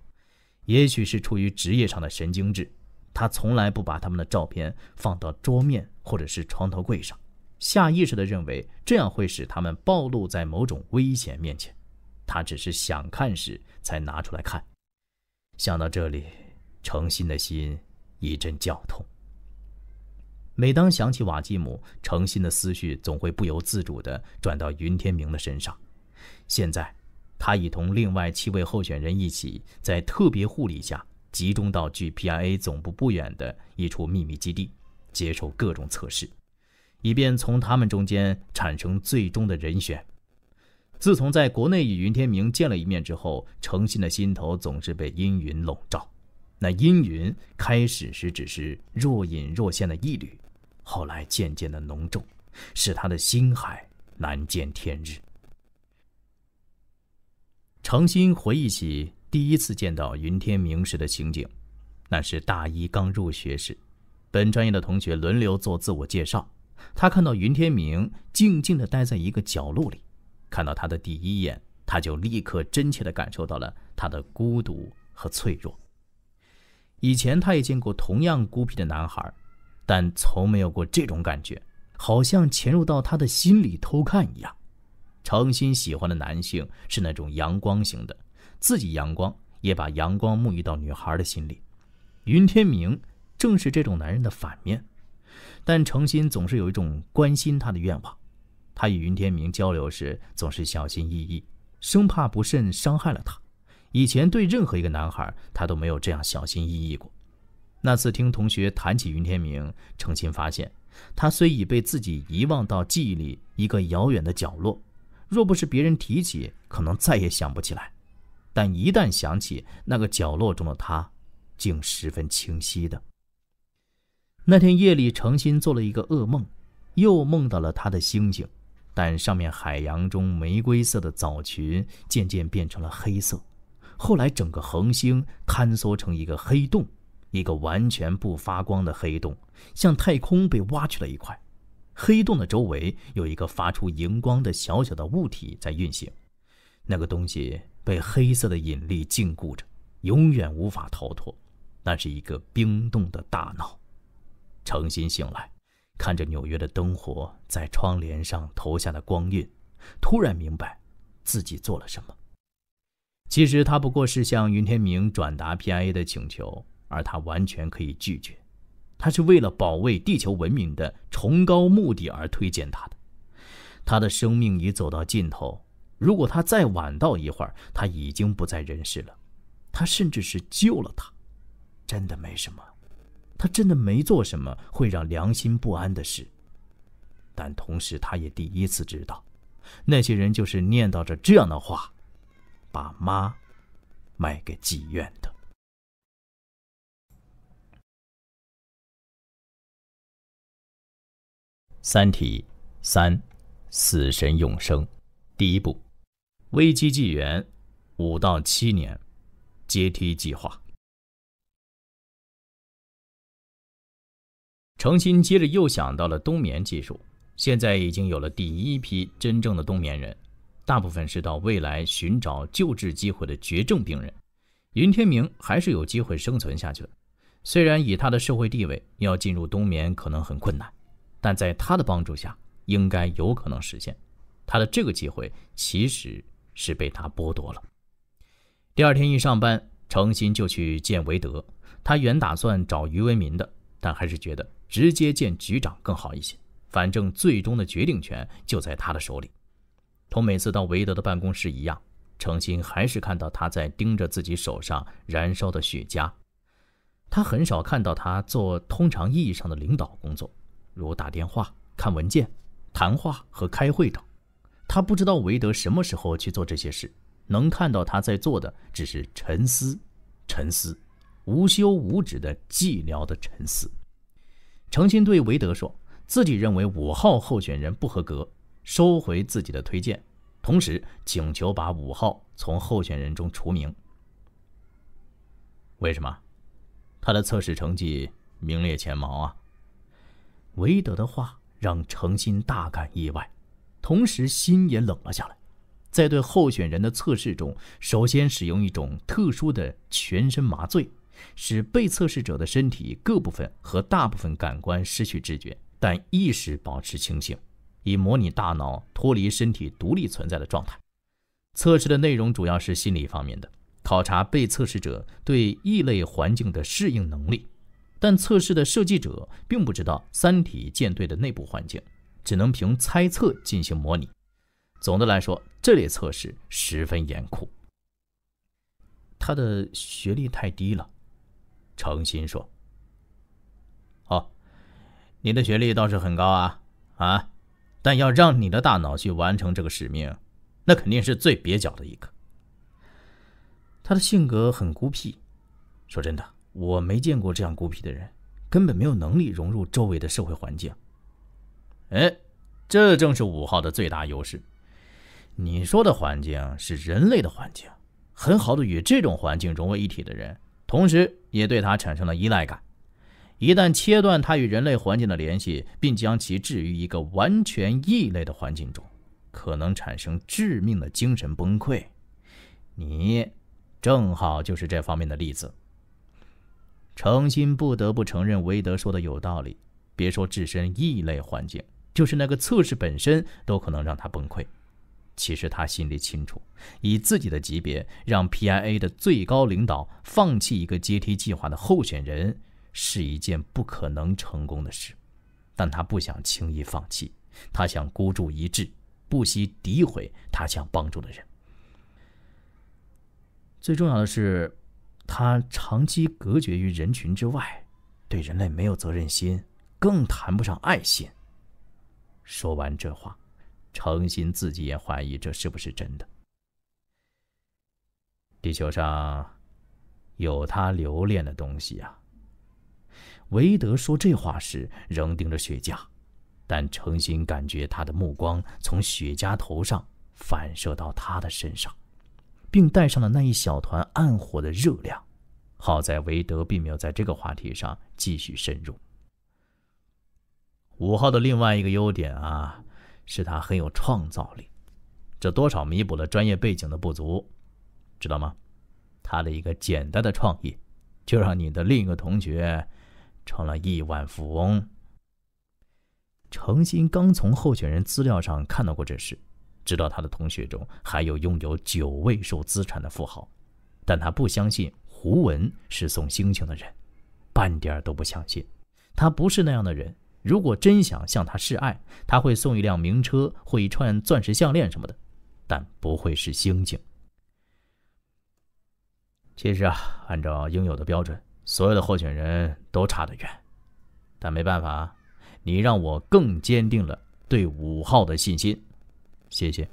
也许是出于职业上的神经质，他从来不把他们的照片放到桌面或者是床头柜上。”下意识地认为，这样会使他们暴露在某种危险面前。他只是想看时才拿出来看。想到这里，诚心的心一阵绞痛。每当想起瓦基姆，诚心的思绪总会不由自主地转到云天明的身上。现在，他已同另外七位候选人一起，在特别护理下集中到距 P.I.A 总部不远的一处秘密基地，接受各种测试。以便从他们中间产生最终的人选。自从在国内与云天明见了一面之后，诚心的心头总是被阴云笼罩。那阴云开始时只是若隐若现的一缕，后来渐渐的浓重，使他的心海难见天日。诚心回忆起第一次见到云天明时的情景，那是大一刚入学时，本专业的同学轮流做自我介绍。他看到云天明静静地待在一个角落里，看到他的第一眼，他就立刻真切地感受到了他的孤独和脆弱。以前他也见过同样孤僻的男孩，但从没有过这种感觉，好像潜入到他的心里偷看一样。诚心喜欢的男性是那种阳光型的，自己阳光，也把阳光沐浴到女孩的心里。云天明正是这种男人的反面。但程心总是有一种关心他的愿望，他与云天明交流时总是小心翼翼，生怕不慎伤害了他。以前对任何一个男孩，他都没有这样小心翼翼过。那次听同学谈起云天明，程心发现，他虽已被自己遗忘到记忆里一个遥远的角落，若不是别人提起，可能再也想不起来。但一旦想起那个角落中的他，竟十分清晰的。那天夜里，程心做了一个噩梦，又梦到了他的星星，但上面海洋中玫瑰色的藻群渐渐变成了黑色，后来整个恒星坍缩成一个黑洞，一个完全不发光的黑洞，像太空被挖去了一块。黑洞的周围有一个发出荧光的小小的物体在运行，那个东西被黑色的引力禁锢着，永远无法逃脱。那是一个冰冻的大脑。诚心醒来，看着纽约的灯火在窗帘上投下的光晕，突然明白自己做了什么。其实他不过是向云天明转达 P.I.A 的请求，而他完全可以拒绝。他是为了保卫地球文明的崇高目的而推荐他的。他的生命已走到尽头，如果他再晚到一会儿，他已经不在人世了。他甚至是救了他，真的没什么。他真的没做什么会让良心不安的事，但同时，他也第一次知道，那些人就是念叨着这样的话，把妈卖给妓院的。《三体》三，《死神永生》，第一部，《危机纪元》，五到七年，《阶梯计划》。程心接着又想到了冬眠技术，现在已经有了第一批真正的冬眠人，大部分是到未来寻找救治机会的绝症病人。云天明还是有机会生存下去的，虽然以他的社会地位要进入冬眠可能很困难，但在他的帮助下应该有可能实现。他的这个机会其实是被他剥夺了。第二天一上班，程心就去见韦德，他原打算找于为民的，但还是觉得。直接见局长更好一些，反正最终的决定权就在他的手里。同每次到韦德的办公室一样，程心还是看到他在盯着自己手上燃烧的雪茄。他很少看到他做通常意义上的领导工作，如打电话、看文件、谈话和开会等。他不知道韦德什么时候去做这些事，能看到他在做的只是沉思，沉思，无休无止的寂寥的沉思。诚心对韦德说：“自己认为五号候选人不合格，收回自己的推荐，同时请求把五号从候选人中除名。”为什么？他的测试成绩名列前茅啊。韦德的话让诚心大感意外，同时心也冷了下来。在对候选人的测试中，首先使用一种特殊的全身麻醉。使被测试者的身体各部分和大部分感官失去知觉，但意识保持清醒，以模拟大脑脱离身体独立存在的状态。测试的内容主要是心理方面的，考察被测试者对异类环境的适应能力。但测试的设计者并不知道三体舰队的内部环境，只能凭猜测进行模拟。总的来说，这类测试十分严酷。他的学历太低了。诚心说：“哦，你的学历倒是很高啊啊，但要让你的大脑去完成这个使命，那肯定是最蹩脚的一个。他的性格很孤僻，说真的，我没见过这样孤僻的人，根本没有能力融入周围的社会环境。哎，这正是五号的最大优势。你说的环境是人类的环境，很好的与这种环境融为一体的人。”同时，也对他产生了依赖感。一旦切断他与人类环境的联系，并将其置于一个完全异类的环境中，可能产生致命的精神崩溃。你，正好就是这方面的例子。诚心不得不承认，韦德说的有道理。别说置身异类环境，就是那个测试本身都可能让他崩溃。其实他心里清楚，以自己的级别，让 P.I.A 的最高领导放弃一个阶梯计划的候选人是一件不可能成功的事。但他不想轻易放弃，他想孤注一掷，不惜诋毁他想帮助的人。最重要的是，他长期隔绝于人群之外，对人类没有责任心，更谈不上爱心。说完这话。诚心自己也怀疑这是不是真的。地球上有他留恋的东西啊。韦德说这话时仍盯着雪茄，但诚心感觉他的目光从雪茄头上反射到他的身上，并带上了那一小团暗火的热量。好在韦德并没有在这个话题上继续深入。五号的另外一个优点啊。是他很有创造力，这多少弥补了专业背景的不足，知道吗？他的一个简单的创意，就让你的另一个同学成了亿万富翁。程鑫刚从候选人资料上看到过这事，知道他的同学中还有拥有九位数资产的富豪，但他不相信胡文是送星星的人，半点都不相信，他不是那样的人。如果真想向他示爱，他会送一辆名车或一串钻石项链什么的，但不会是星星。其实啊，按照应有的标准，所有的候选人都差得远，但没办法，你让我更坚定了对五号的信心。谢谢。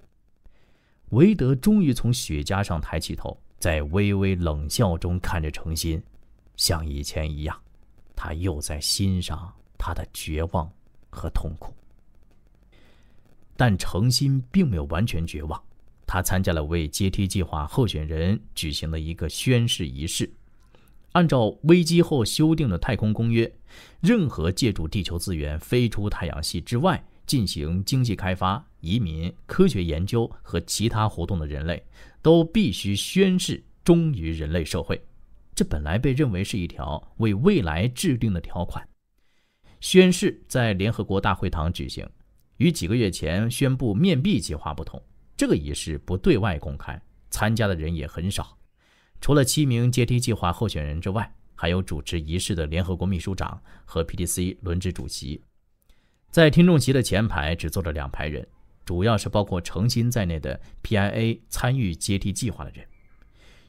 韦德终于从雪茄上抬起头，在微微冷笑中看着诚心，像以前一样，他又在欣赏。他的绝望和痛苦，但诚心并没有完全绝望。他参加了为阶梯计划候选人举行的一个宣誓仪式。按照危机后修订的太空公约，任何借助地球资源飞出太阳系之外进行经济开发、移民、科学研究和其他活动的人类，都必须宣誓忠于人类社会。这本来被认为是一条为未来制定的条款。宣誓在联合国大会堂举行，与几个月前宣布面壁计划不同，这个仪式不对外公开，参加的人也很少。除了七名阶梯计划候选人之外，还有主持仪式的联合国秘书长和 PDC 轮值主席。在听众席的前排只坐着两排人，主要是包括程心在内的 Pia 参与阶梯计划的人。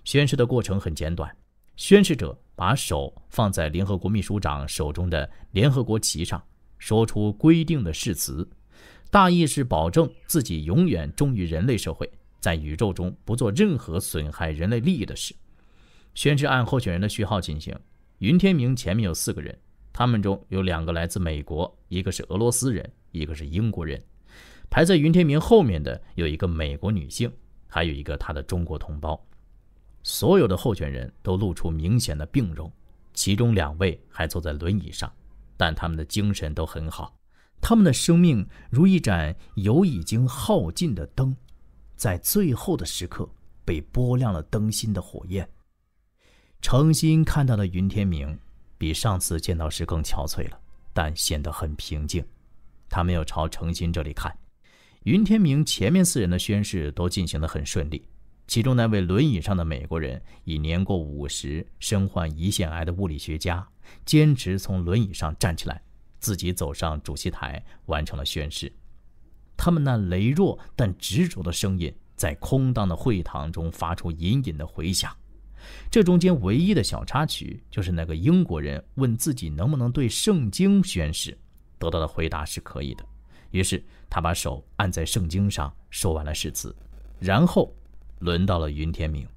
宣誓的过程很简短，宣誓者。把手放在联合国秘书长手中的联合国旗上，说出规定的誓词，大意是保证自己永远忠于人类社会，在宇宙中不做任何损害人类利益的事。宣誓按候选人的序号进行。云天明前面有四个人，他们中有两个来自美国，一个是俄罗斯人，一个是英国人。排在云天明后面的有一个美国女性，还有一个他的中国同胞。所有的候选人都露出明显的病容，其中两位还坐在轮椅上，但他们的精神都很好。他们的生命如一盏油已经耗尽的灯，在最后的时刻被拨亮了灯芯的火焰。程鑫看到的云天明，比上次见到时更憔悴了，但显得很平静。他没有朝程鑫这里看。云天明前面四人的宣誓都进行得很顺利。其中那位轮椅上的美国人，已年过五十、身患胰腺癌的物理学家，坚持从轮椅上站起来，自己走上主席台，完成了宣誓。他们那羸弱但执着的声音，在空荡的会堂中发出隐隐的回响。这中间唯一的小插曲，就是那个英国人问自己能不能对圣经宣誓，得到的回答是可以的。于是他把手按在圣经上，说完了誓词，然后。轮到了云天明。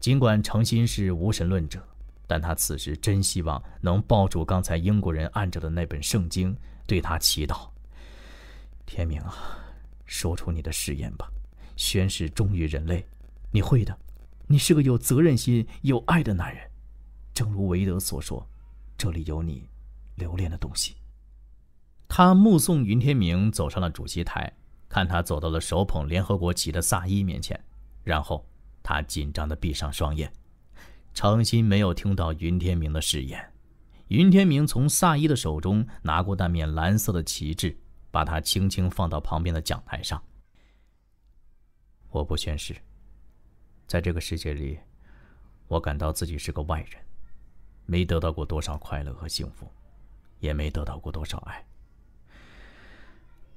尽管程心是无神论者，但他此时真希望能抱住刚才英国人按着的那本圣经，对他祈祷：“天明啊，说出你的誓言吧，宣誓忠于人类。”你会的，你是个有责任心、有爱的男人，正如维德所说：“这里有你留恋的东西。”他目送云天明走上了主席台。看他走到了手捧联合国旗的萨伊面前，然后他紧张地闭上双眼，诚心没有听到云天明的誓言。云天明从萨伊的手中拿过那面蓝色的旗帜，把它轻轻放到旁边的讲台上。我不宣誓，在这个世界里，我感到自己是个外人，没得到过多少快乐和幸福，也没得到过多少爱。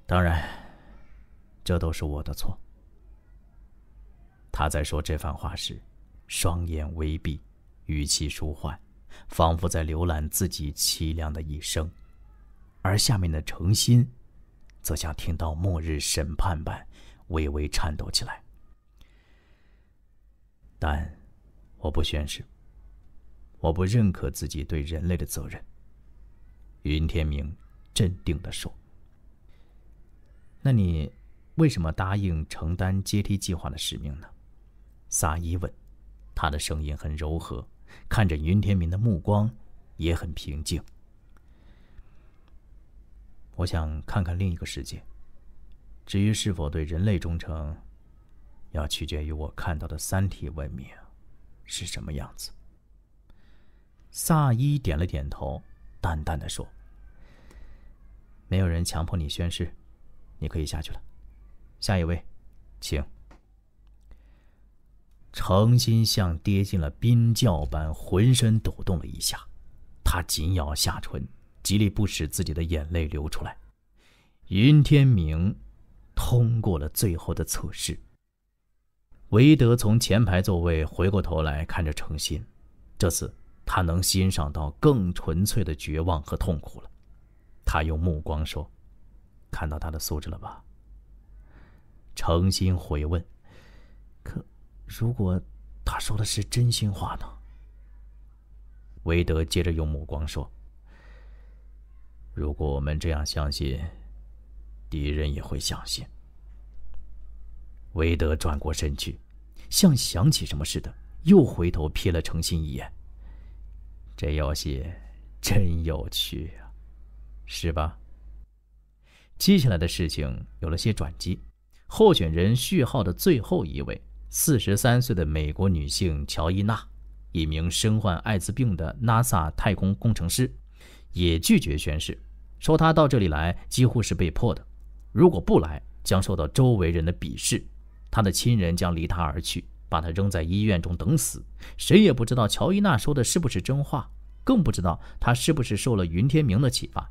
当然。这都是我的错。他在说这番话时，双眼微闭，语气舒缓，仿佛在浏览自己凄凉的一生；而下面的诚心，则像听到末日审判般微微颤抖起来。但，我不宣誓，我不认可自己对人类的责任。”云天明镇定的说。“那你？”为什么答应承担阶梯计划的使命呢？萨伊问。他的声音很柔和，看着云天明的目光也很平静。我想看看另一个世界。至于是否对人类忠诚，要取决于我看到的三体文明是什么样子。萨伊点了点头，淡淡的说：“没有人强迫你宣誓，你可以下去了。”下一位，请。程心像跌进了冰窖般浑身抖动了一下，他紧咬下唇，极力不使自己的眼泪流出来。云天明通过了最后的测试。韦德从前排座位回过头来看着程心，这次他能欣赏到更纯粹的绝望和痛苦了。他用目光说：“看到他的素质了吧？”诚心回问：“可，如果他说的是真心话呢？”韦德接着用目光说：“如果我们这样相信，敌人也会相信。”韦德转过身去，像想起什么似的，又回头瞥了诚心一眼。这游戏真有趣啊，是吧？接下来的事情有了些转机。候选人序号的最后一位，四十三岁的美国女性乔伊娜，一名身患艾滋病的 NASA 太空工程师，也拒绝宣誓，说她到这里来几乎是被迫的，如果不来，将受到周围人的鄙视，她的亲人将离她而去，把她扔在医院中等死。谁也不知道乔伊娜说的是不是真话，更不知道她是不是受了云天明的启发。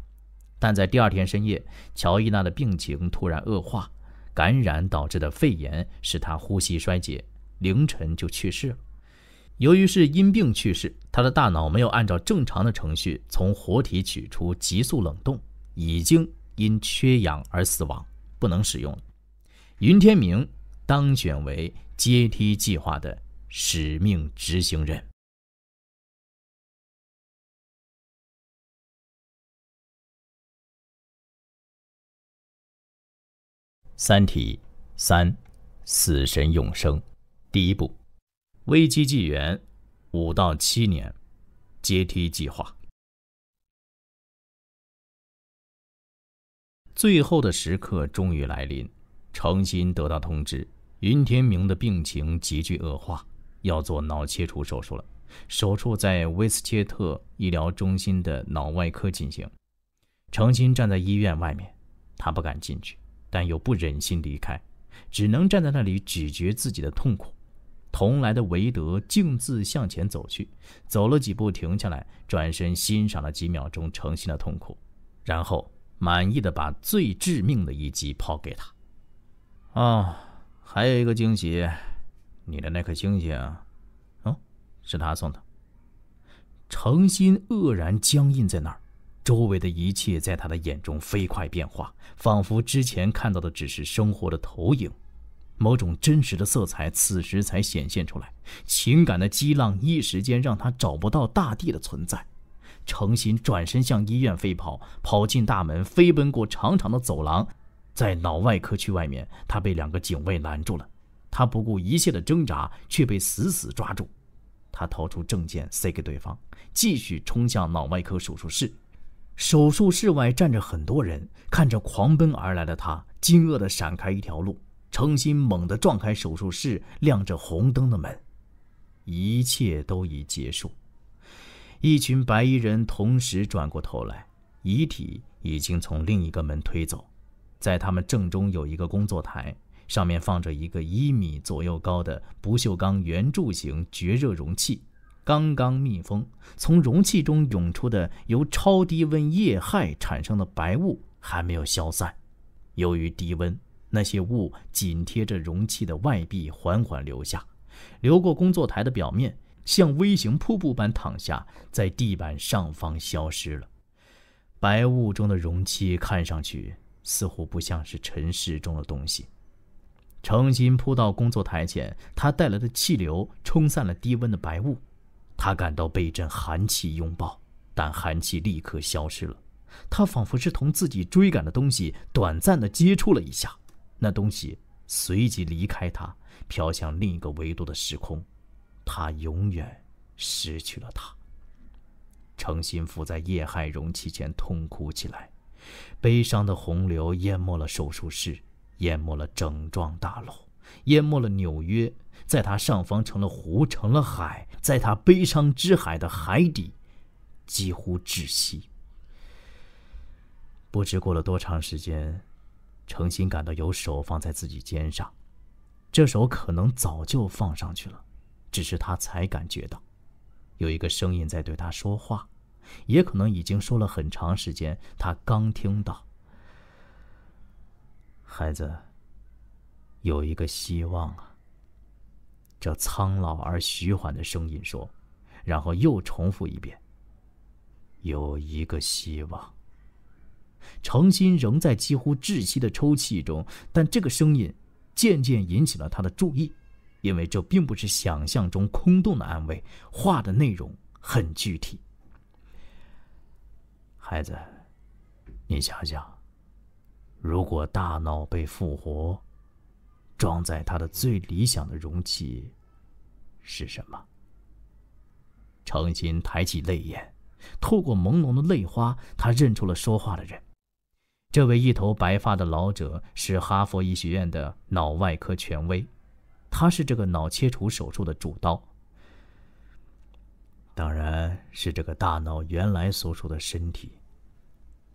但在第二天深夜，乔伊娜的病情突然恶化。感染导致的肺炎使他呼吸衰竭，凌晨就去世了。由于是因病去世，他的大脑没有按照正常的程序从活体取出，急速冷冻，已经因缺氧而死亡，不能使用了。云天明当选为阶梯计划的使命执行人。《三体》三，《死神永生》，第一部，《危机纪元》，五到七年，《阶梯计划》。最后的时刻终于来临，程心得到通知，云天明的病情急剧恶化，要做脑切除手术了。手术在威斯切特医疗中心的脑外科进行。程心站在医院外面，他不敢进去。但又不忍心离开，只能站在那里，咀嚼自己的痛苦。同来的韦德径自向前走去，走了几步，停下来，转身欣赏了几秒钟程心的痛苦，然后满意的把最致命的一击抛给他。啊，还有一个惊喜，你的那颗星星，哦，是他送的。程心愕然僵硬在那儿。周围的一切在他的眼中飞快变化，仿佛之前看到的只是生活的投影，某种真实的色彩此时才显现出来。情感的激浪一时间让他找不到大地的存在。程心转身向医院飞跑，跑进大门，飞奔过长长的走廊，在脑外科区外面，他被两个警卫拦住了。他不顾一切的挣扎，却被死死抓住。他掏出证件塞给对方，继续冲向脑外科手术室。手术室外站着很多人，看着狂奔而来的他，惊愕地闪开一条路，诚心猛地撞开手术室亮着红灯的门。一切都已结束，一群白衣人同时转过头来，遗体已经从另一个门推走，在他们正中有一个工作台，上面放着一个一米左右高的不锈钢圆柱形绝热容器。刚刚密封从容器中涌出的由超低温液氦产生的白雾还没有消散，由于低温，那些雾紧贴着容器的外壁缓缓流下，流过工作台的表面，像微型瀑布般躺下，在地板上方消失了。白雾中的容器看上去似乎不像是尘世中的东西。重心扑到工作台前，他带来的气流冲散了低温的白雾。他感到被阵寒气拥抱，但寒气立刻消失了。他仿佛是同自己追赶的东西短暂的接触了一下，那东西随即离开他，飘向另一个维度的时空。他永远失去了他。程心福在液氦容器前痛哭起来，悲伤的洪流淹没了手术室，淹没了整幢大楼，淹没了纽约。在他上方成了湖，成了海。在他悲伤之海的海底，几乎窒息。不知过了多长时间，程心感到有手放在自己肩上，这手可能早就放上去了，只是他才感觉到，有一个声音在对他说话，也可能已经说了很长时间，他刚听到。孩子，有一个希望啊。这苍老而徐缓的声音说，然后又重复一遍：“有一个希望。”程心仍在几乎窒息的抽泣中，但这个声音渐渐引起了他的注意，因为这并不是想象中空洞的安慰，话的内容很具体。孩子，你想想，如果大脑被复活，装在它的最理想的容器……是什么？程心抬起泪眼，透过朦胧的泪花，他认出了说话的人。这位一头白发的老者是哈佛医学院的脑外科权威，他是这个脑切除手术的主刀。当然是这个大脑原来所属的身体，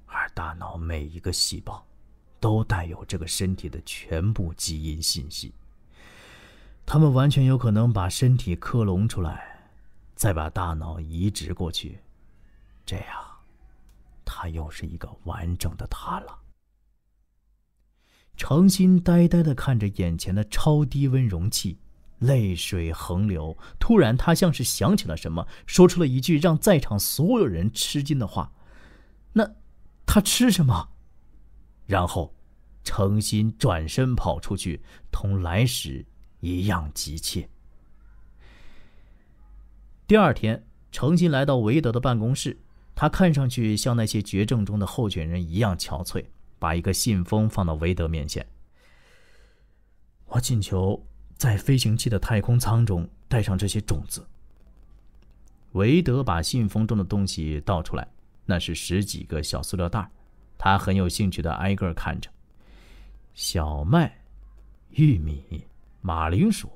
而大脑每一个细胞，都带有这个身体的全部基因信息。他们完全有可能把身体克隆出来，再把大脑移植过去，这样，他又是一个完整的他了。程心呆呆的看着眼前的超低温容器，泪水横流。突然，他像是想起了什么，说出了一句让在场所有人吃惊的话：“那他吃什么？”然后，程心转身跑出去，同来时。一样急切。第二天，诚心来到韦德的办公室，他看上去像那些绝症中的候选人一样憔悴，把一个信封放到韦德面前。我请求在飞行器的太空舱中带上这些种子。韦德把信封中的东西倒出来，那是十几个小塑料袋，他很有兴趣的挨个看着，小麦，玉米。马铃薯，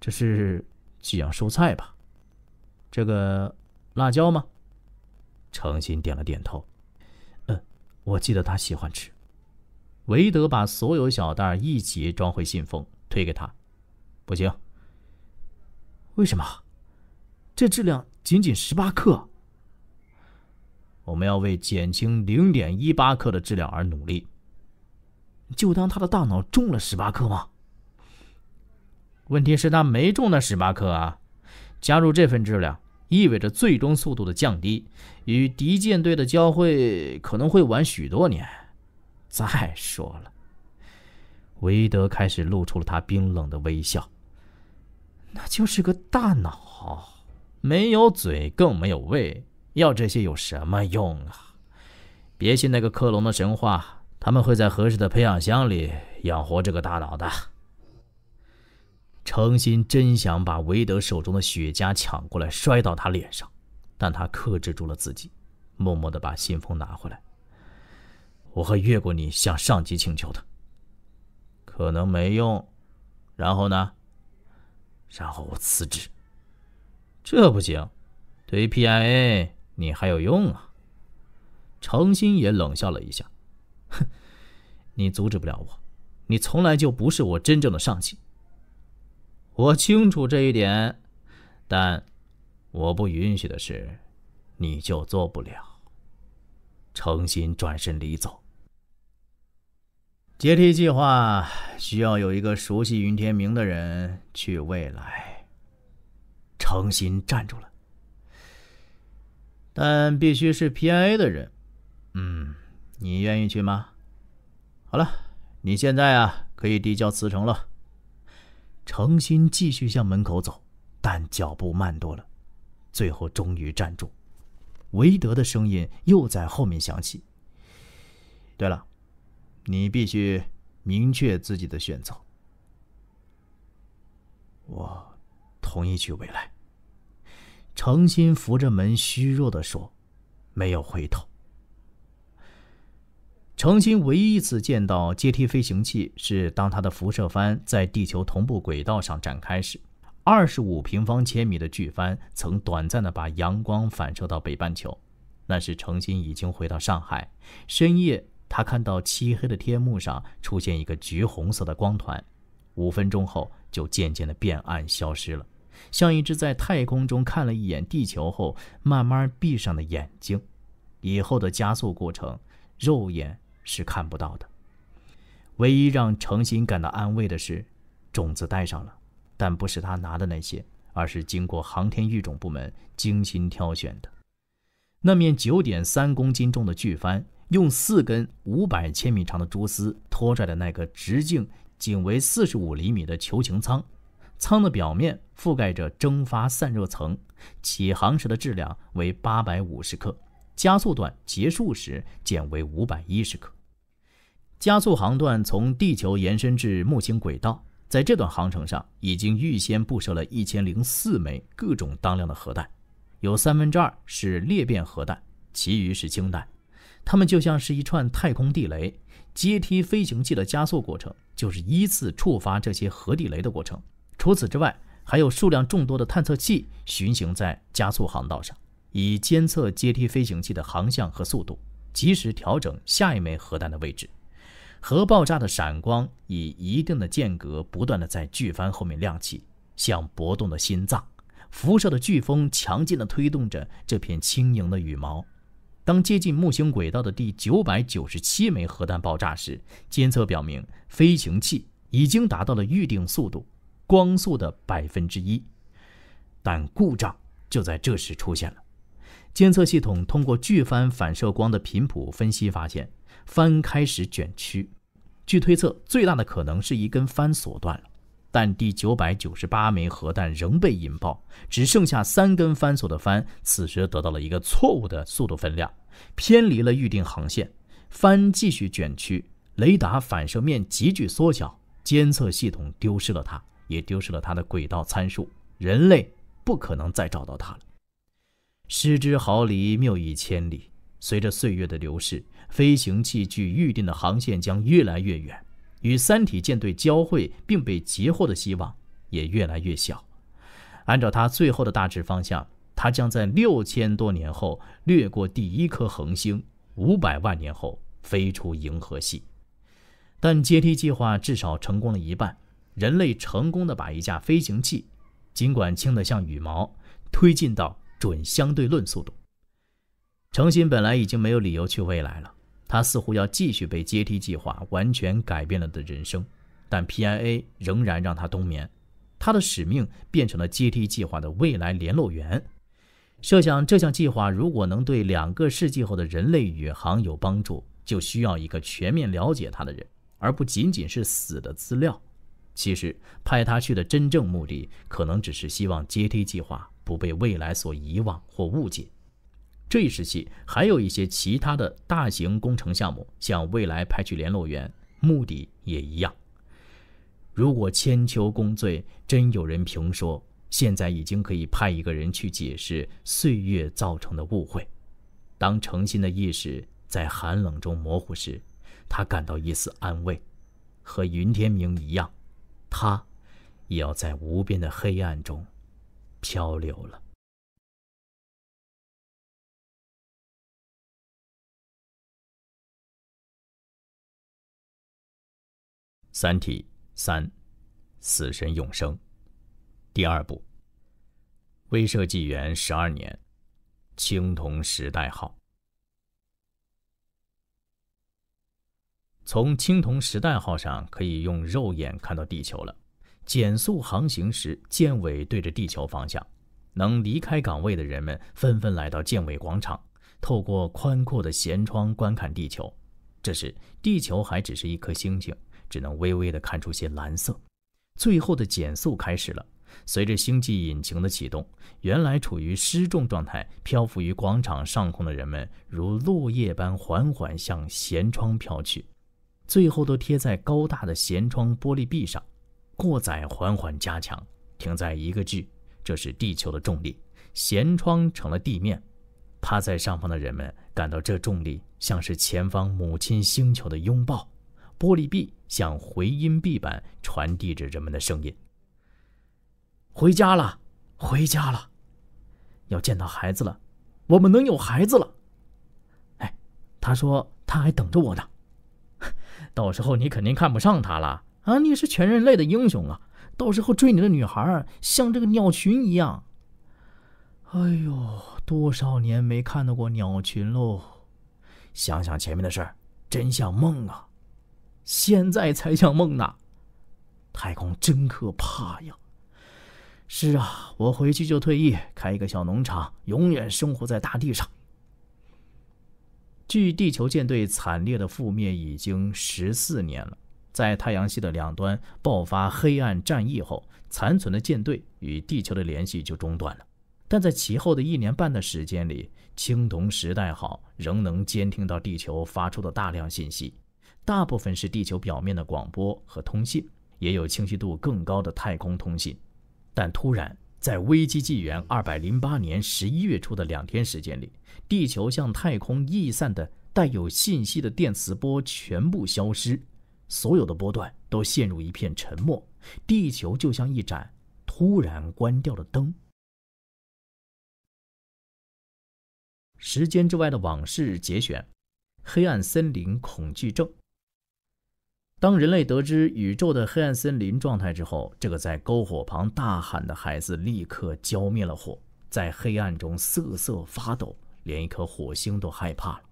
这是几样蔬菜吧？这个辣椒吗？程心点了点头。嗯，我记得他喜欢吃。韦德把所有小袋一起装回信封，推给他。不行。为什么？这质量仅仅十八克。我们要为减轻零点一八克的质量而努力。就当他的大脑重了十八克吗？问题是，他没中那十八颗啊！加入这份质量，意味着最终速度的降低，与敌舰队的交汇可能会晚许多年。再说了，韦德开始露出了他冰冷的微笑。那就是个大脑，没有嘴，更没有胃，要这些有什么用啊？别信那个克隆的神话，他们会在合适的培养箱里养活这个大脑的。诚心真想把韦德手中的雪茄抢过来摔到他脸上，但他克制住了自己，默默地把信封拿回来。我会越过你向上级请求的，可能没用，然后呢？然后我辞职。这不行，对于 P.I.A 你还有用啊！诚心也冷笑了一下，哼，你阻止不了我，你从来就不是我真正的上级。我清楚这一点，但我不允许的事，你就做不了。诚心转身离走。阶梯计划需要有一个熟悉云天明的人去未来。诚心站住了，但必须是 P.I.A 的人。嗯，你愿意去吗？好了，你现在啊可以递交辞呈了。诚心继续向门口走，但脚步慢多了，最后终于站住。韦德的声音又在后面响起：“对了，你必须明确自己的选择。”我同意去未来。诚心扶着门，虚弱的说：“没有回头。”程心唯一一次见到阶梯飞行器，是当它的辐射帆在地球同步轨道上展开时，二十五平方千米的巨帆曾短暂地把阳光反射到北半球。那时程心已经回到上海，深夜，他看到漆黑的天幕上出现一个橘红色的光团，五分钟后就渐渐地变暗消失了，像一只在太空中看了一眼地球后慢慢闭上的眼睛。以后的加速过程，肉眼。是看不到的。唯一让程心感到安慰的是，种子带上了，但不是他拿的那些，而是经过航天育种部门精心挑选的。那面九点三公斤重的巨帆，用四根五百千米长的蛛丝拖拽着那个直径仅为四十五厘米的球形舱，舱的表面覆盖着蒸发散热层。起航时的质量为八百五十克，加速段结束时减为五百一十克。加速航段从地球延伸至木星轨道，在这段航程上，已经预先布设了1004枚各种当量的核弹，有三分之二是裂变核弹，其余是氢弹。它们就像是一串太空地雷。阶梯飞行器的加速过程就是依次触发这些核地雷的过程。除此之外，还有数量众多的探测器巡行在加速航道上，以监测阶梯飞行器的航向和速度，及时调整下一枚核弹的位置。核爆炸的闪光以一定的间隔不断的在巨帆后面亮起，像搏动的心脏。辐射的飓风强劲的推动着这片轻盈的羽毛。当接近木星轨道的第九百九十七枚核弹爆炸时，监测表明飞行器已经达到了预定速度——光速的百分之一。但故障就在这时出现了。监测系统通过巨帆反射光的频谱分析发现。帆开始卷曲，据推测，最大的可能是一根帆锁断了，但第九百九十八枚核弹仍被引爆，只剩下三根帆索的帆，此时得到了一个错误的速度分量，偏离了预定航线。帆继续卷曲，雷达反射面急剧缩小，监测系统丢失了它，也丢失了它的轨道参数。人类不可能再找到它了。失之毫厘，谬以千里。随着岁月的流逝。飞行器距预定的航线将越来越远，与三体舰队交汇并被截获的希望也越来越小。按照它最后的大致方向，它将在六千多年后掠过第一颗恒星，五百万年后飞出银河系。但阶梯计划至少成功了一半，人类成功的把一架飞行器，尽管轻得像羽毛，推进到准相对论速度。程心本来已经没有理由去未来了。他似乎要继续被阶梯计划完全改变了的人生，但 P.I.A. 仍然让他冬眠。他的使命变成了阶梯计划的未来联络员。设想这项计划如果能对两个世纪后的人类宇航有帮助，就需要一个全面了解他的人，而不仅仅是死的资料。其实派他去的真正目的，可能只是希望阶梯计划不被未来所遗忘或误解。这一时期，还有一些其他的大型工程项目，向未来派去联络员，目的也一样。如果千秋功罪真有人评说，现在已经可以派一个人去解释岁月造成的误会。当诚心的意识在寒冷中模糊时，他感到一丝安慰。和云天明一样，他也要在无边的黑暗中漂流了。《三体》三，《死神永生》，第二部。威慑纪元十二年，青铜时代号。从青铜时代号上可以用肉眼看到地球了。减速航行时，舰尾对着地球方向，能离开岗位的人们纷纷来到舰尾广场，透过宽阔的舷窗观看地球。这时，地球还只是一颗星星。只能微微的看出些蓝色。最后的减速开始了，随着星际引擎的启动，原来处于失重状态、漂浮于广场上空的人们，如落叶般缓缓向舷窗飘去，最后都贴在高大的舷窗玻璃壁上。过载缓缓加强，停在一个 G，这是地球的重力。舷窗成了地面，趴在上方的人们感到这重力像是前方母亲星球的拥抱。玻璃壁。像回音壁般传递着人们的声音。回家了，回家了，要见到孩子了，我们能有孩子了。哎，他说他还等着我呢。到时候你肯定看不上他了啊！你是全人类的英雄啊！到时候追你的女孩像这个鸟群一样。哎呦，多少年没看到过鸟群喽！想想前面的事儿，真像梦啊。现在才像梦呢，太空真可怕呀！是啊，我回去就退役，开一个小农场，永远生活在大地上。距地球舰队惨烈的覆灭已经十四年了，在太阳系的两端爆发黑暗战役后，残存的舰队与地球的联系就中断了。但在其后的一年半的时间里，青铜时代号仍能监听到地球发出的大量信息。大部分是地球表面的广播和通信，也有清晰度更高的太空通信。但突然，在危机纪元2 0零8年11月初的两天时间里，地球向太空溢散的带有信息的电磁波全部消失，所有的波段都陷入一片沉默，地球就像一盏突然关掉的灯。时间之外的往事节选，《黑暗森林恐惧症》。当人类得知宇宙的黑暗森林状态之后，这个在篝火旁大喊的孩子立刻浇灭了火，在黑暗中瑟瑟发抖，连一颗火星都害怕了。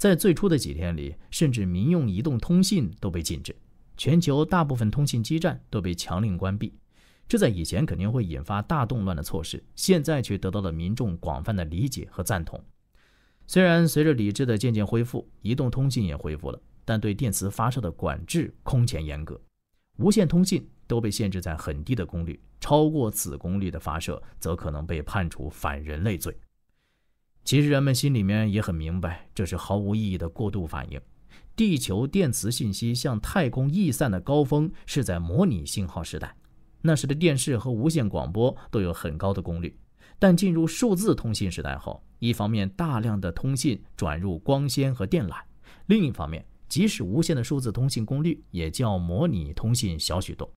在最初的几天里，甚至民用移动通信都被禁止，全球大部分通信基站都被强令关闭。这在以前肯定会引发大动乱的措施，现在却得到了民众广泛的理解和赞同。虽然随着理智的渐渐恢复，移动通信也恢复了。但对电磁发射的管制空前严格，无线通信都被限制在很低的功率，超过此功率的发射则可能被判处反人类罪。其实人们心里面也很明白，这是毫无意义的过度反应。地球电磁信息向太空溢散的高峰是在模拟信号时代，那时的电视和无线广播都有很高的功率。但进入数字通信时代后，一方面大量的通信转入光纤和电缆，另一方面。即使无线的数字通信功率也较模拟通信小许多，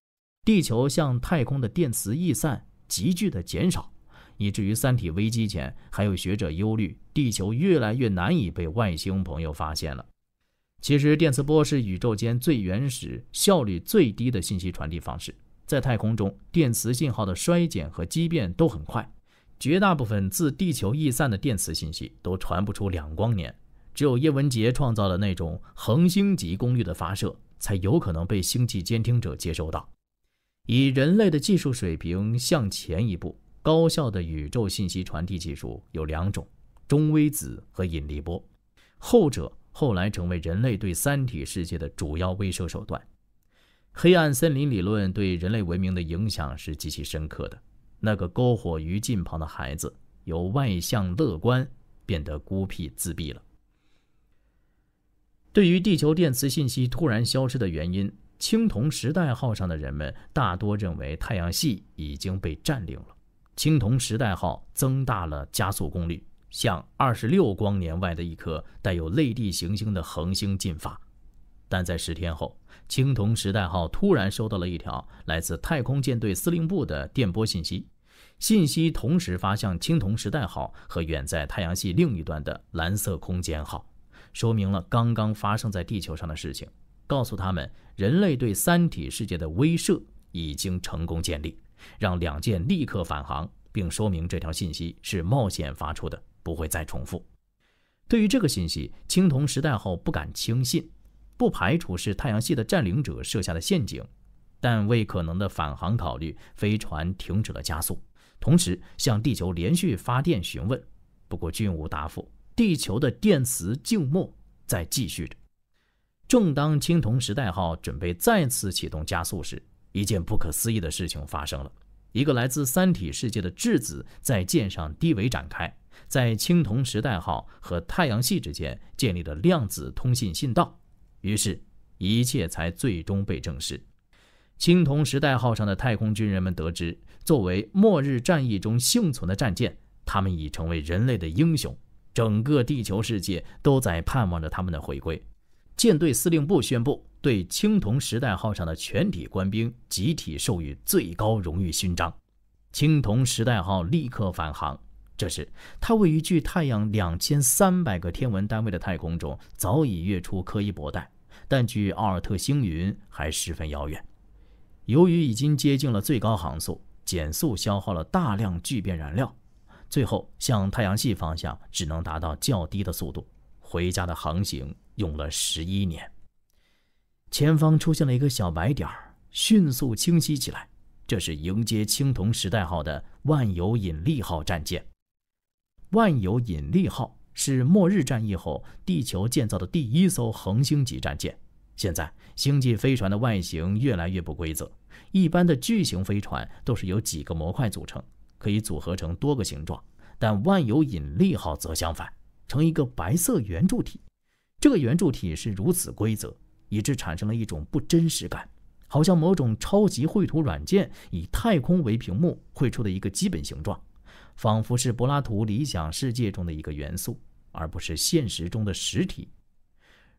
地球向太空的电磁逸散急剧的减少，以至于《三体》危机前还有学者忧虑地球越来越难以被外星朋友发现了。其实，电磁波是宇宙间最原始、效率最低的信息传递方式，在太空中，电磁信号的衰减和畸变都很快，绝大部分自地球逸散的电磁信息都传不出两光年。只有叶文洁创造了那种恒星级功率的发射，才有可能被星际监听者接收到。以人类的技术水平向前一步，高效的宇宙信息传递技术有两种：中微子和引力波。后者后来成为人类对三体世界的主要威慑手段。黑暗森林理论对人类文明的影响是极其深刻的。那个篝火于近旁的孩子，由外向乐观变得孤僻自闭了。对于地球电磁信息突然消失的原因，青铜时代号上的人们大多认为太阳系已经被占领了。青铜时代号增大了加速功率，向二十六光年外的一颗带有类地行星的恒星进发。但在十天后，青铜时代号突然收到了一条来自太空舰队司令部的电波信息，信息同时发向青铜时代号和远在太阳系另一端的蓝色空间号。说明了刚刚发生在地球上的事情，告诉他们人类对三体世界的威慑已经成功建立，让两舰立刻返航，并说明这条信息是冒险发出的，不会再重复。对于这个信息，青铜时代号不敢轻信，不排除是太阳系的占领者设下的陷阱，但为可能的返航考虑，飞船停止了加速，同时向地球连续发电询问，不过均无答复。地球的电磁静默在继续着。正当青铜时代号准备再次启动加速时，一件不可思议的事情发生了：一个来自三体世界的质子在舰上低维展开，在青铜时代号和太阳系之间建立了量子通信信道。于是，一切才最终被证实。青铜时代号上的太空军人们得知，作为末日战役中幸存的战舰，他们已成为人类的英雄。整个地球世界都在盼望着他们的回归。舰队司令部宣布，对青铜时代号上的全体官兵集体授予最高荣誉勋章。青铜时代号立刻返航。这时，它位于距太阳两千三百个天文单位的太空中，早已跃出柯伊伯带，但距奥尔特星云还十分遥远。由于已经接近了最高航速，减速消耗了大量聚变燃料。最后向太阳系方向只能达到较低的速度，回家的航行用了十一年。前方出现了一个小白点儿，迅速清晰起来，这是迎接青铜时代号的万有引力号战舰。万有引力号是末日战役后地球建造的第一艘恒星级战舰。现在星际飞船的外形越来越不规则，一般的巨型飞船都是由几个模块组成。可以组合成多个形状，但万有引力号则相反，成一个白色圆柱体。这个圆柱体是如此规则，以致产生了一种不真实感，好像某种超级绘图软件以太空为屏幕绘出的一个基本形状，仿佛是柏拉图理想世界中的一个元素，而不是现实中的实体。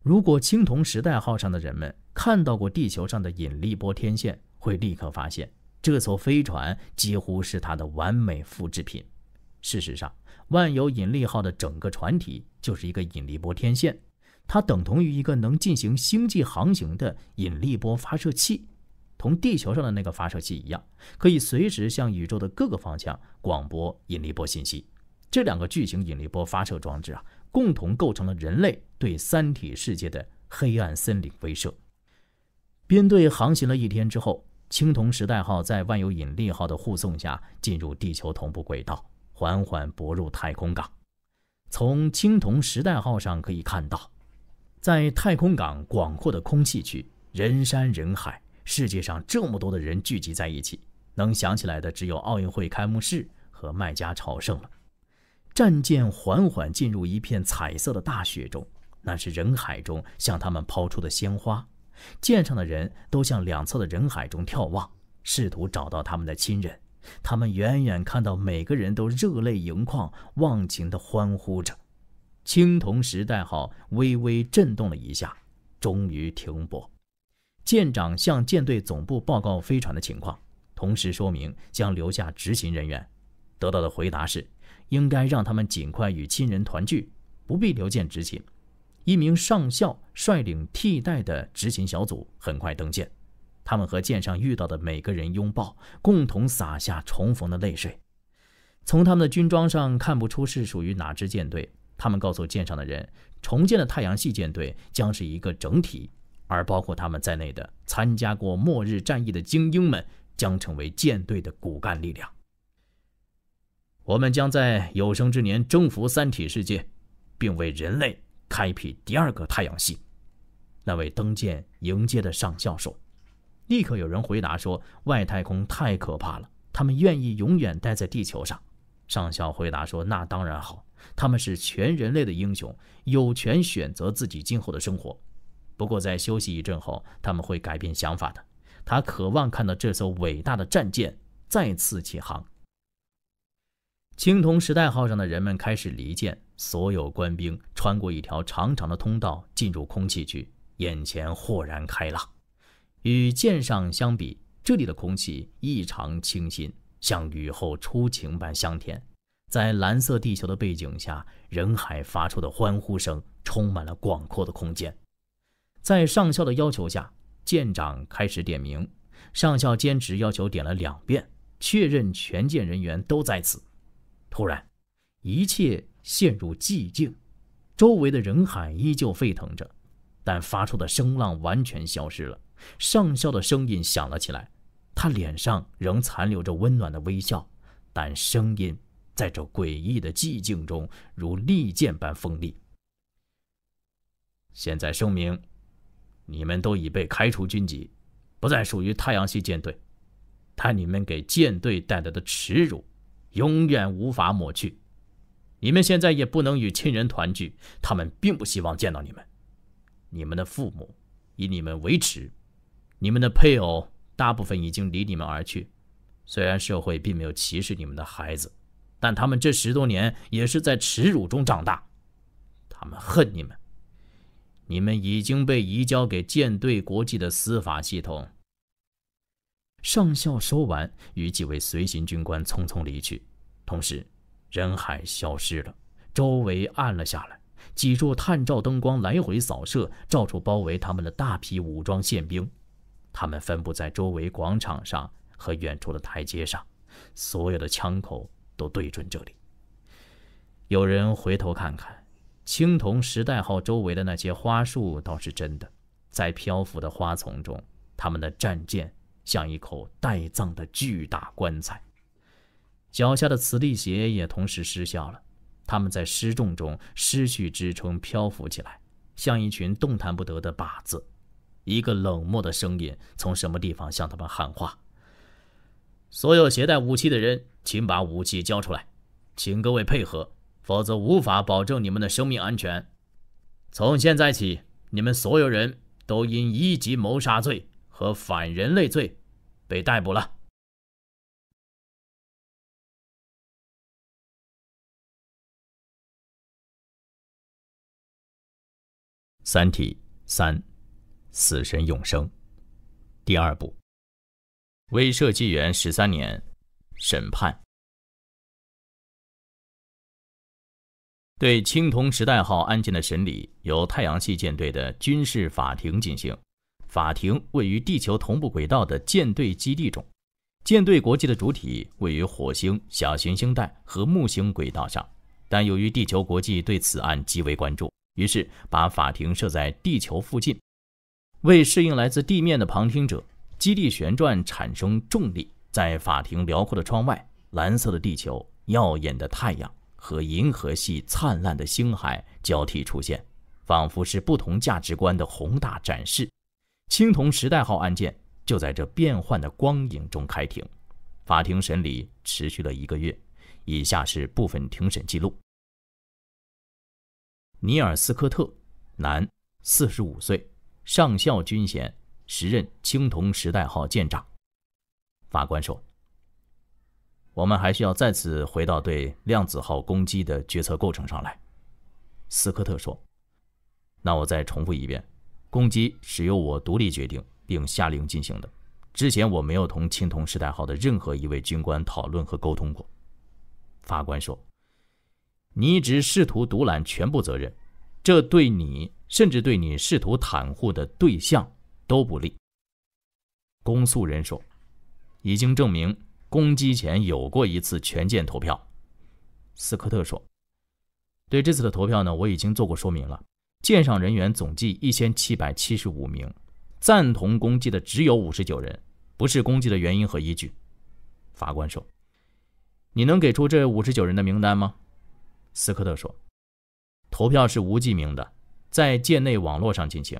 如果青铜时代号上的人们看到过地球上的引力波天线，会立刻发现。这艘飞船几乎是它的完美复制品。事实上，万有引力号的整个船体就是一个引力波天线，它等同于一个能进行星际航行的引力波发射器，同地球上的那个发射器一样，可以随时向宇宙的各个方向广播引力波信息。这两个巨型引力波发射装置啊，共同构成了人类对三体世界的黑暗森林威慑。编队航行了一天之后。青铜时代号在万有引力号的护送下进入地球同步轨道，缓缓泊入太空港。从青铜时代号上可以看到，在太空港广阔的空气区，人山人海。世界上这么多的人聚集在一起，能想起来的只有奥运会开幕式和麦加朝圣了。战舰缓缓进入一片彩色的大雪中，那是人海中向他们抛出的鲜花。舰上的人都向两侧的人海中眺望，试图找到他们的亲人。他们远远看到每个人都热泪盈眶，忘情地欢呼着。青铜时代号微微震动了一下，终于停泊。舰长向舰队总部报告飞船的情况，同时说明将留下执行人员。得到的回答是：应该让他们尽快与亲人团聚，不必留舰执行。一名上校率领替代的执行小组很快登舰，他们和舰上遇到的每个人拥抱，共同洒下重逢的泪水。从他们的军装上看不出是属于哪支舰队。他们告诉舰上的人，重建的太阳系舰队将是一个整体，而包括他们在内的参加过末日战役的精英们将成为舰队的骨干力量。我们将在有生之年征服三体世界，并为人类。开辟第二个太阳系，那位登舰迎接的上校说。立刻有人回答说：“外太空太可怕了，他们愿意永远待在地球上。”上校回答说：“那当然好，他们是全人类的英雄，有权选择自己今后的生活。不过，在休息一阵后，他们会改变想法的。”他渴望看到这艘伟大的战舰再次起航。青铜时代号上的人们开始离舰。所有官兵穿过一条长长的通道，进入空气区，眼前豁然开朗。与舰上相比，这里的空气异常清新，像雨后初晴般香甜。在蓝色地球的背景下，人海发出的欢呼声充满了广阔的空间。在上校的要求下，舰长开始点名。上校坚持要求点了两遍，确认全舰人员都在此。突然。一切陷入寂静，周围的人海依旧沸腾着，但发出的声浪完全消失了。上校的声音响了起来，他脸上仍残留着温暖的微笑，但声音在这诡异的寂静中如利剑般锋利。现在声明，你们都已被开除军籍，不再属于太阳系舰队，但你们给舰队带来的耻辱，永远无法抹去。你们现在也不能与亲人团聚，他们并不希望见到你们。你们的父母以你们为耻，你们的配偶大部分已经离你们而去。虽然社会并没有歧视你们的孩子，但他们这十多年也是在耻辱中长大，他们恨你们。你们已经被移交给舰队国际的司法系统。上校说完，与几位随行军官匆匆离去，同时。人海消失了，周围暗了下来。几束探照灯光来回扫射，照出包围他们的大批武装宪兵。他们分布在周围广场上和远处的台阶上，所有的枪口都对准这里。有人回头看看，《青铜时代号》周围的那些花束倒是真的，在漂浮的花丛中，他们的战舰像一口待葬的巨大棺材。脚下的磁力鞋也同时失效了，他们在失重中失去支撑，漂浮起来，像一群动弹不得的靶子。一个冷漠的声音从什么地方向他们喊话：“所有携带武器的人，请把武器交出来，请各位配合，否则无法保证你们的生命安全。从现在起，你们所有人都因一级谋杀罪和反人类罪被逮捕了。”《三体》三，《死神永生》，第二部。威慑纪元十三年，审判。对青铜时代号案件的审理由太阳系舰队的军事法庭进行，法庭位于地球同步轨道的舰队基地中。舰队国际的主体位于火星小行星带和木星轨道上，但由于地球国际对此案极为关注。于是，把法庭设在地球附近，为适应来自地面的旁听者，基地旋转产生重力。在法庭辽阔的窗外，蓝色的地球、耀眼的太阳和银河系灿烂的星海交替出现，仿佛是不同价值观的宏大展示。青铜时代号案件就在这变幻的光影中开庭。法庭审理持续了一个月，以下是部分庭审记录。尼尔斯·科特，男，四十五岁，上校军衔，时任“青铜时代号”舰长。法官说：“我们还需要再次回到对‘量子号’攻击的决策构成上来。”斯科特说：“那我再重复一遍，攻击是由我独立决定并下令进行的。之前我没有同‘青铜时代号’的任何一位军官讨论和沟通过。”法官说。你一直试图独揽全部责任，这对你，甚至对你试图袒护的对象都不利。公诉人说，已经证明攻击前有过一次权舰投票。斯科特说，对这次的投票呢，我已经做过说明了。舰上人员总计一千七百七十五名，赞同攻击的只有五十九人，不是攻击的原因和依据。法官说，你能给出这五十九人的名单吗？斯科特说：“投票是无记名的，在舰内网络上进行，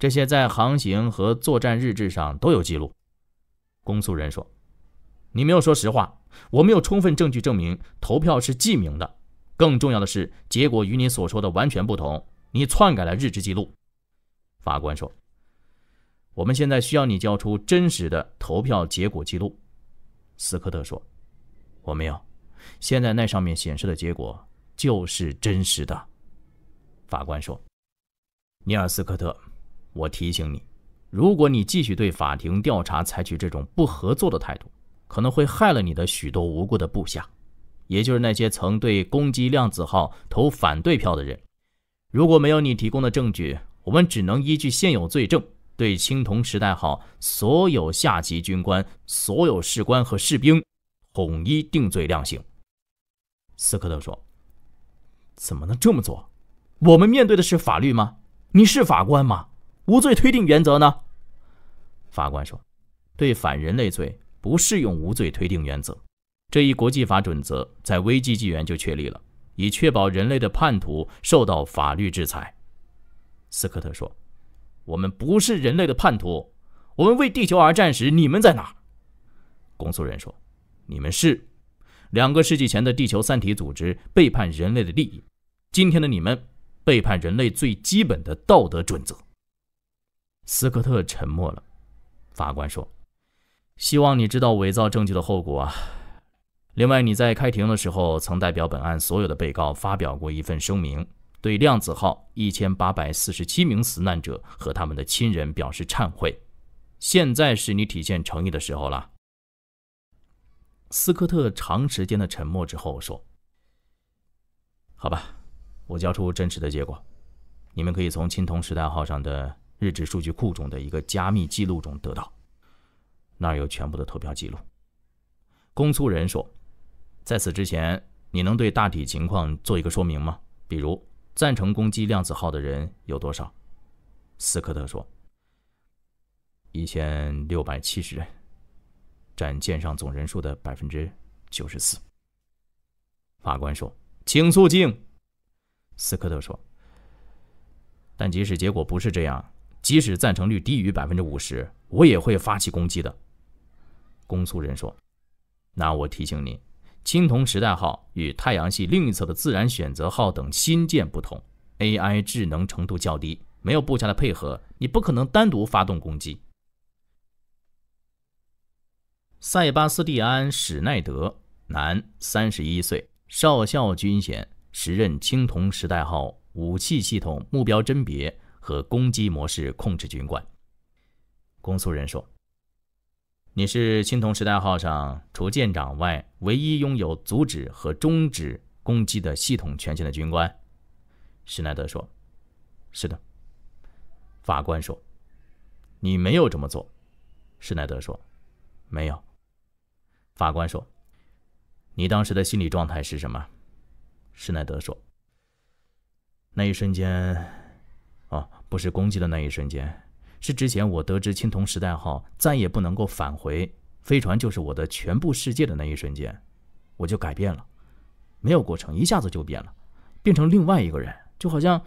这些在航行和作战日志上都有记录。”公诉人说：“你没有说实话，我没有充分证据证明投票是记名的。更重要的是，结果与你所说的完全不同，你篡改了日志记录。”法官说：“我们现在需要你交出真实的投票结果记录。”斯科特说：“我没有，现在那上面显示的结果。”就是真实的，法官说：“尼尔斯科特，我提醒你，如果你继续对法庭调查采取这种不合作的态度，可能会害了你的许多无辜的部下，也就是那些曾对攻击量子号投反对票的人。如果没有你提供的证据，我们只能依据现有罪证，对青铜时代号所有下级军官、所有士官和士兵统一定罪量刑。”斯科特说。怎么能这么做？我们面对的是法律吗？你是法官吗？无罪推定原则呢？法官说，对反人类罪不适用无罪推定原则。这一国际法准则在危机纪元就确立了，以确保人类的叛徒受到法律制裁。斯科特说，我们不是人类的叛徒。我们为地球而战时，你们在哪公诉人说，你们是两个世纪前的地球三体组织背叛人类的利益。今天的你们背叛人类最基本的道德准则。斯科特沉默了。法官说：“希望你知道伪造证据的后果啊！另外，你在开庭的时候曾代表本案所有的被告发表过一份声明，对量子号一千八百四十七名死难者和他们的亲人表示忏悔。现在是你体现诚意的时候了。”斯科特长时间的沉默之后说：“好吧。”我交出真实的结果，你们可以从青铜时代号上的日志数据库中的一个加密记录中得到，那儿有全部的投票记录。公诉人说，在此之前，你能对大体情况做一个说明吗？比如，赞成攻击量子号的人有多少？斯科特说，一千六百七十人，占舰上总人数的百分之九十四。法官说，请肃静。斯科特说：“但即使结果不是这样，即使赞成率低于百分之五十，我也会发起攻击的。”公诉人说：“那我提醒你，青铜时代号》与太阳系另一侧的《自然选择号》等新舰不同，AI 智能程度较低，没有部下的配合，你不可能单独发动攻击。”塞巴斯蒂安·史奈德，男，三十一岁，少校军衔。时任“青铜时代号”武器系统目标甄别和攻击模式控制军官。公诉人说：“你是‘青铜时代号’上除舰长外唯一拥有阻止和终止攻击的系统权限的军官。”施耐德说：“是的。”法官说：“你没有这么做。”施耐德说：“没有。”法官说：“你当时的心理状态是什么？”施耐德说：“那一瞬间，哦，不是攻击的那一瞬间，是之前我得知青铜时代号再也不能够返回，飞船就是我的全部世界的那一瞬间，我就改变了，没有过程，一下子就变了，变成另外一个人，就好像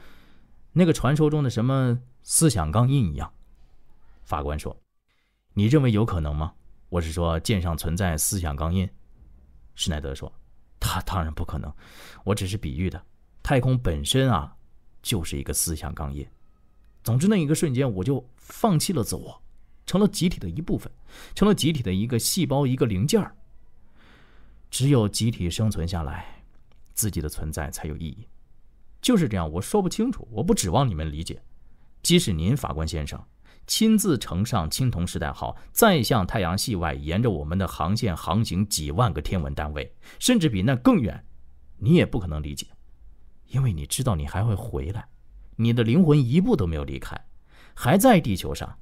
那个传说中的什么思想钢印一样。”法官说：“你认为有可能吗？我是说剑上存在思想钢印。”施耐德说。他当然不可能，我只是比喻的。太空本身啊，就是一个思想钢印。总之，那一个瞬间，我就放弃了自我，成了集体的一部分，成了集体的一个细胞、一个零件儿。只有集体生存下来，自己的存在才有意义。就是这样，我说不清楚，我不指望你们理解。即使您，法官先生。亲自乘上青铜时代号，再向太阳系外沿着我们的航线航行几万个天文单位，甚至比那更远，你也不可能理解，因为你知道你还会回来，你的灵魂一步都没有离开，还在地球上，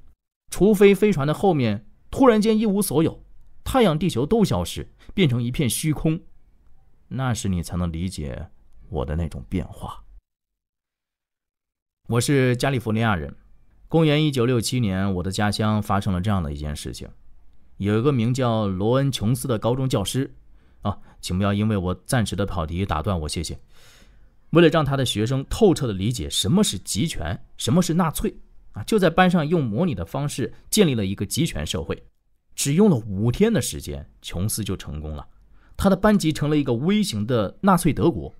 除非飞船的后面突然间一无所有，太阳、地球都消失，变成一片虚空，那时你才能理解我的那种变化。我是加利福尼亚人。公元一九六七年，我的家乡发生了这样的一件事情：有一个名叫罗恩·琼斯的高中教师，啊，请不要因为我暂时的跑题打断我，谢谢。为了让他的学生透彻的理解什么是集权、什么是纳粹，啊，就在班上用模拟的方式建立了一个集权社会，只用了五天的时间，琼斯就成功了。他的班级成了一个微型的纳粹德国，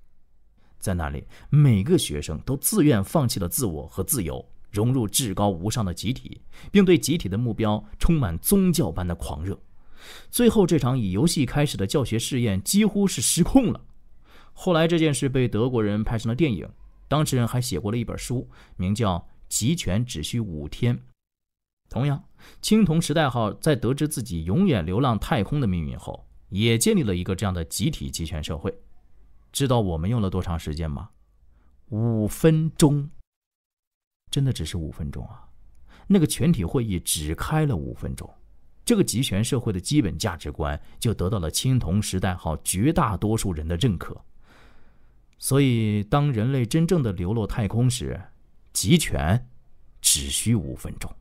在那里，每个学生都自愿放弃了自我和自由。融入至高无上的集体，并对集体的目标充满宗教般的狂热。最后，这场以游戏开始的教学试验几乎是失控了。后来，这件事被德国人拍成了电影，当事人还写过了一本书，名叫《集权只需五天》。同样，青铜时代号在得知自己永远流浪太空的命运后，也建立了一个这样的集体集权社会。知道我们用了多长时间吗？五分钟。真的只是五分钟啊！那个全体会议只开了五分钟，这个集权社会的基本价值观就得到了青铜时代号绝大多数人的认可。所以，当人类真正的流落太空时，集权只需五分钟。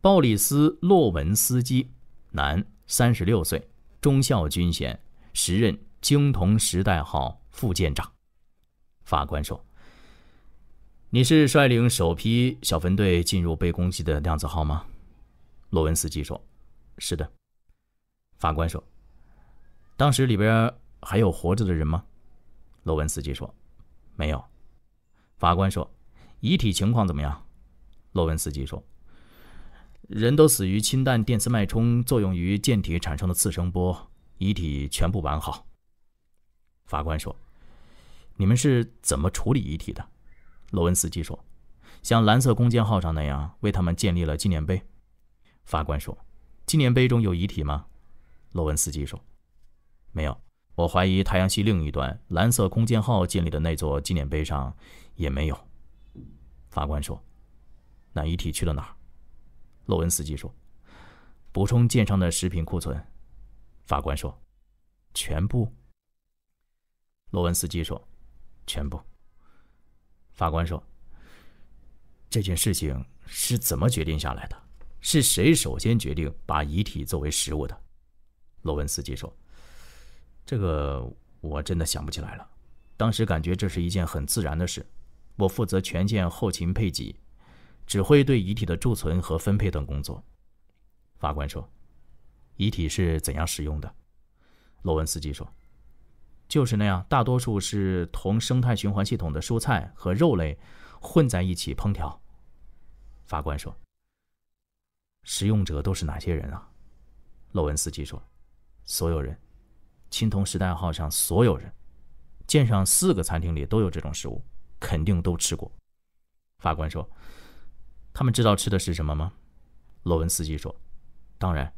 鲍里斯·洛文斯基，男，三十六岁，中校军衔，时任青铜时代号副舰长。法官说。你是率领首批小分队进入被攻击的量子号吗？罗文斯基说：“是的。”法官说：“当时里边还有活着的人吗？”罗文斯基说：“没有。”法官说：“遗体情况怎么样？”罗文斯基说：“人都死于氢弹电磁脉冲作用于舰体产生的次声波，遗体全部完好。”法官说：“你们是怎么处理遗体的？”罗文斯基说：“像蓝色空间号上那样，为他们建立了纪念碑。”法官说：“纪念碑中有遗体吗？”罗文斯基说：“没有。我怀疑太阳系另一端蓝色空间号建立的那座纪念碑上也没有。”法官说：“那遗体去了哪儿？”罗文斯基说：“补充舰上的食品库存。”法官说：“全部。”罗文斯基说：“全部。”法官说：“这件事情是怎么决定下来的？是谁首先决定把遗体作为食物的？”罗文斯基说：“这个我真的想不起来了。当时感觉这是一件很自然的事。我负责全舰后勤配给，指挥对遗体的贮存和分配等工作。”法官说：“遗体是怎样使用的？”罗文斯基说。就是那样，大多数是同生态循环系统的蔬菜和肉类混在一起烹调。法官说：“食用者都是哪些人啊？”洛文斯基说：“所有人，青铜时代号上所有人，舰上四个餐厅里都有这种食物，肯定都吃过。”法官说：“他们知道吃的是什么吗？”洛文斯基说：“当然。”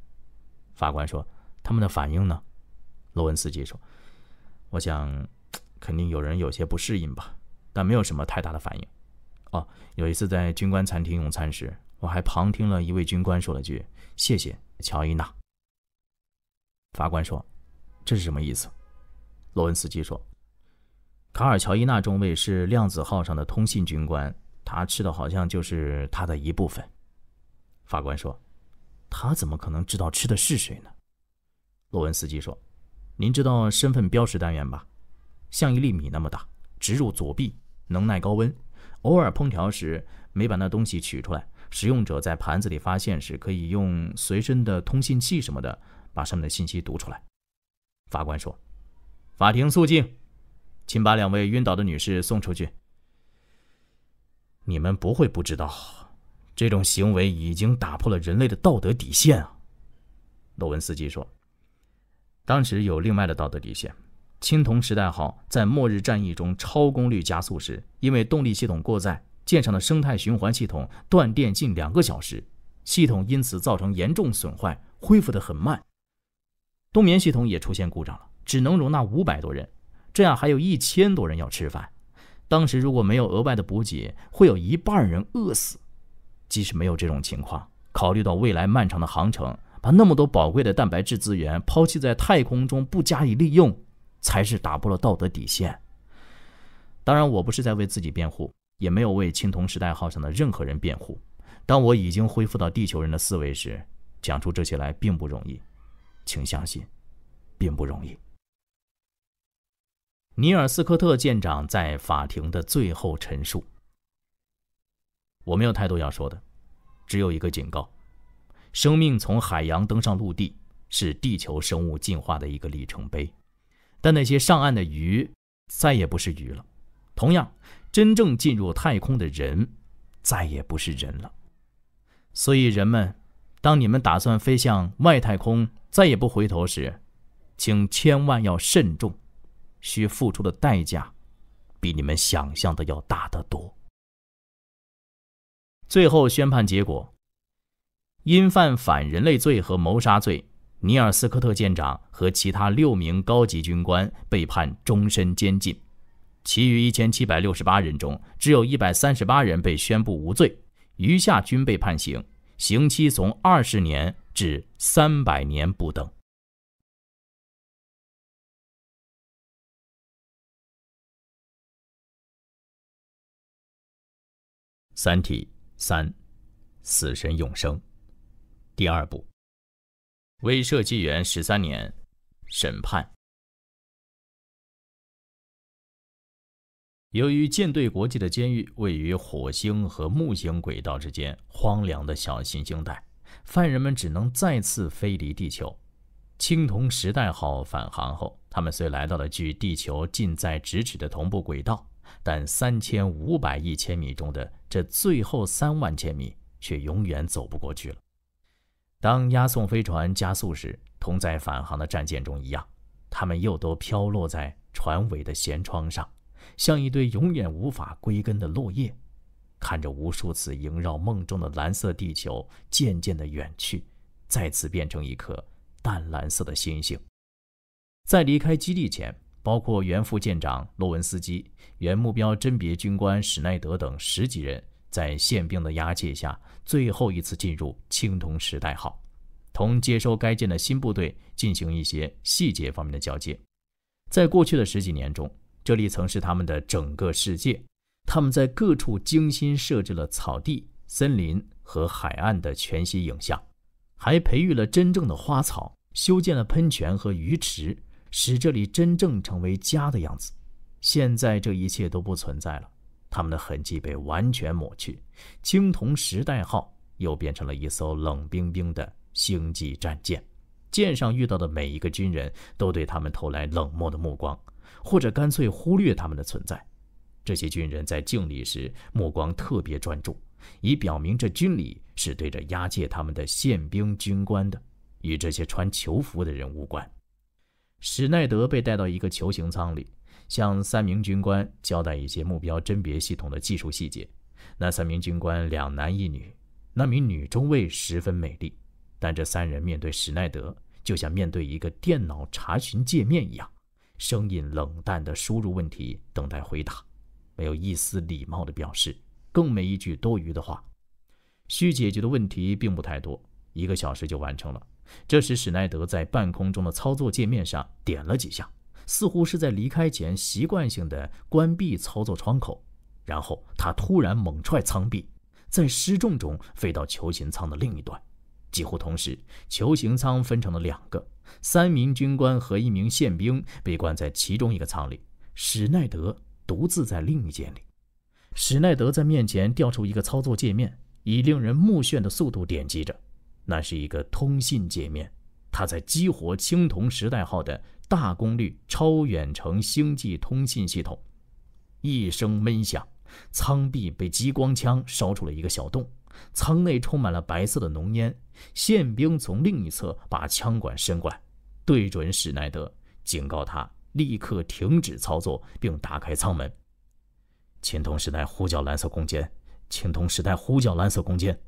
法官说：“他们的反应呢？”洛文斯基说。我想，肯定有人有些不适应吧，但没有什么太大的反应。哦，有一次在军官餐厅用餐时，我还旁听了一位军官说了句：“谢谢，乔伊娜”。法官说：“这是什么意思？”罗恩斯基说：“卡尔·乔伊娜中尉是量子号上的通信军官，他吃的好像就是他的一部分。”法官说：“他怎么可能知道吃的是谁呢？”罗恩斯基说。您知道身份标识单元吧？像一粒米那么大，植入左臂，能耐高温。偶尔烹调时没把那东西取出来，使用者在盘子里发现时，可以用随身的通信器什么的把上面的信息读出来。法官说：“法庭肃静，请把两位晕倒的女士送出去。你们不会不知道，这种行为已经打破了人类的道德底线啊。”洛文斯基说。当时有另外的道德底线。青铜时代号在末日战役中超功率加速时，因为动力系统过载，舰上的生态循环系统断电近两个小时，系统因此造成严重损坏，恢复得很慢。冬眠系统也出现故障了，只能容纳五百多人，这样还有一千多人要吃饭。当时如果没有额外的补给，会有一半人饿死。即使没有这种情况，考虑到未来漫长的航程。把那么多宝贵的蛋白质资源抛弃在太空中，不加以利用，才是打破了道德底线。当然，我不是在为自己辩护，也没有为“青铜时代号”上的任何人辩护。当我已经恢复到地球人的思维时，讲出这些来并不容易，请相信，并不容易。尼尔斯科特舰长在法庭的最后陈述：“我没有太多要说的，只有一个警告。”生命从海洋登上陆地是地球生物进化的一个里程碑，但那些上岸的鱼再也不是鱼了。同样，真正进入太空的人，再也不是人了。所以，人们，当你们打算飞向外太空，再也不回头时，请千万要慎重，需付出的代价，比你们想象的要大得多。最后宣判结果。因犯反人类罪和谋杀罪，尼尔斯科特舰长和其他六名高级军官被判终身监禁。其余一千七百六十八人中，只有一百三十八人被宣布无罪，余下均被判刑，刑期从二十年至三百年不等。三体三，死神永生。第二部，威慑纪元十三年，审判。由于舰队国际的监狱位于火星和木星轨道之间荒凉的小行星带，犯人们只能再次飞离地球。青铜时代号返航后，他们虽来到了距地球近在咫尺的同步轨道，但三千五百亿千米中的这最后三万千米却永远走不过去了。当押送飞船加速时，同在返航的战舰中一样，他们又都飘落在船尾的舷窗上，像一堆永远无法归根的落叶，看着无数次萦绕梦中的蓝色地球渐渐的远去，再次变成一颗淡蓝色的星星。在离开基地前，包括原副舰长洛文斯基、原目标甄别军官史奈德等十几人。在宪兵的押解下，最后一次进入青铜时代号，同接收该舰的新部队进行一些细节方面的交接。在过去的十几年中，这里曾是他们的整个世界。他们在各处精心设置了草地、森林和海岸的全息影像，还培育了真正的花草，修建了喷泉和鱼池，使这里真正成为家的样子。现在这一切都不存在了。他们的痕迹被完全抹去，青铜时代号又变成了一艘冷冰冰的星际战舰。舰上遇到的每一个军人都对他们投来冷漠的目光，或者干脆忽略他们的存在。这些军人在敬礼时目光特别专注，以表明这军礼是对着押解他们的宪兵军官的，与这些穿囚服的人无关。史奈德被带到一个球形舱里。向三名军官交代一些目标甄别系统的技术细节。那三名军官两男一女，那名女中尉十分美丽，但这三人面对史奈德就像面对一个电脑查询界面一样，声音冷淡的输入问题，等待回答，没有一丝礼貌的表示，更没一句多余的话。需解决的问题并不太多，一个小时就完成了。这时，史奈德在半空中的操作界面上点了几下。似乎是在离开前习惯性的关闭操作窗口，然后他突然猛踹舱壁，在失重中飞到球形舱的另一端。几乎同时，球形舱分成了两个，三名军官和一名宪兵被关在其中一个舱里，史奈德独自在另一间里。史奈德在面前调出一个操作界面，以令人目眩的速度点击着，那是一个通信界面，他在激活青铜时代号的。大功率超远程星际通信系统，一声闷响，舱壁被激光枪烧出了一个小洞，舱内充满了白色的浓烟。宪兵从另一侧把枪管伸过来，对准史奈德，警告他立刻停止操作，并打开舱门。青铜时代呼叫蓝色空间，青铜时代呼叫蓝色空间。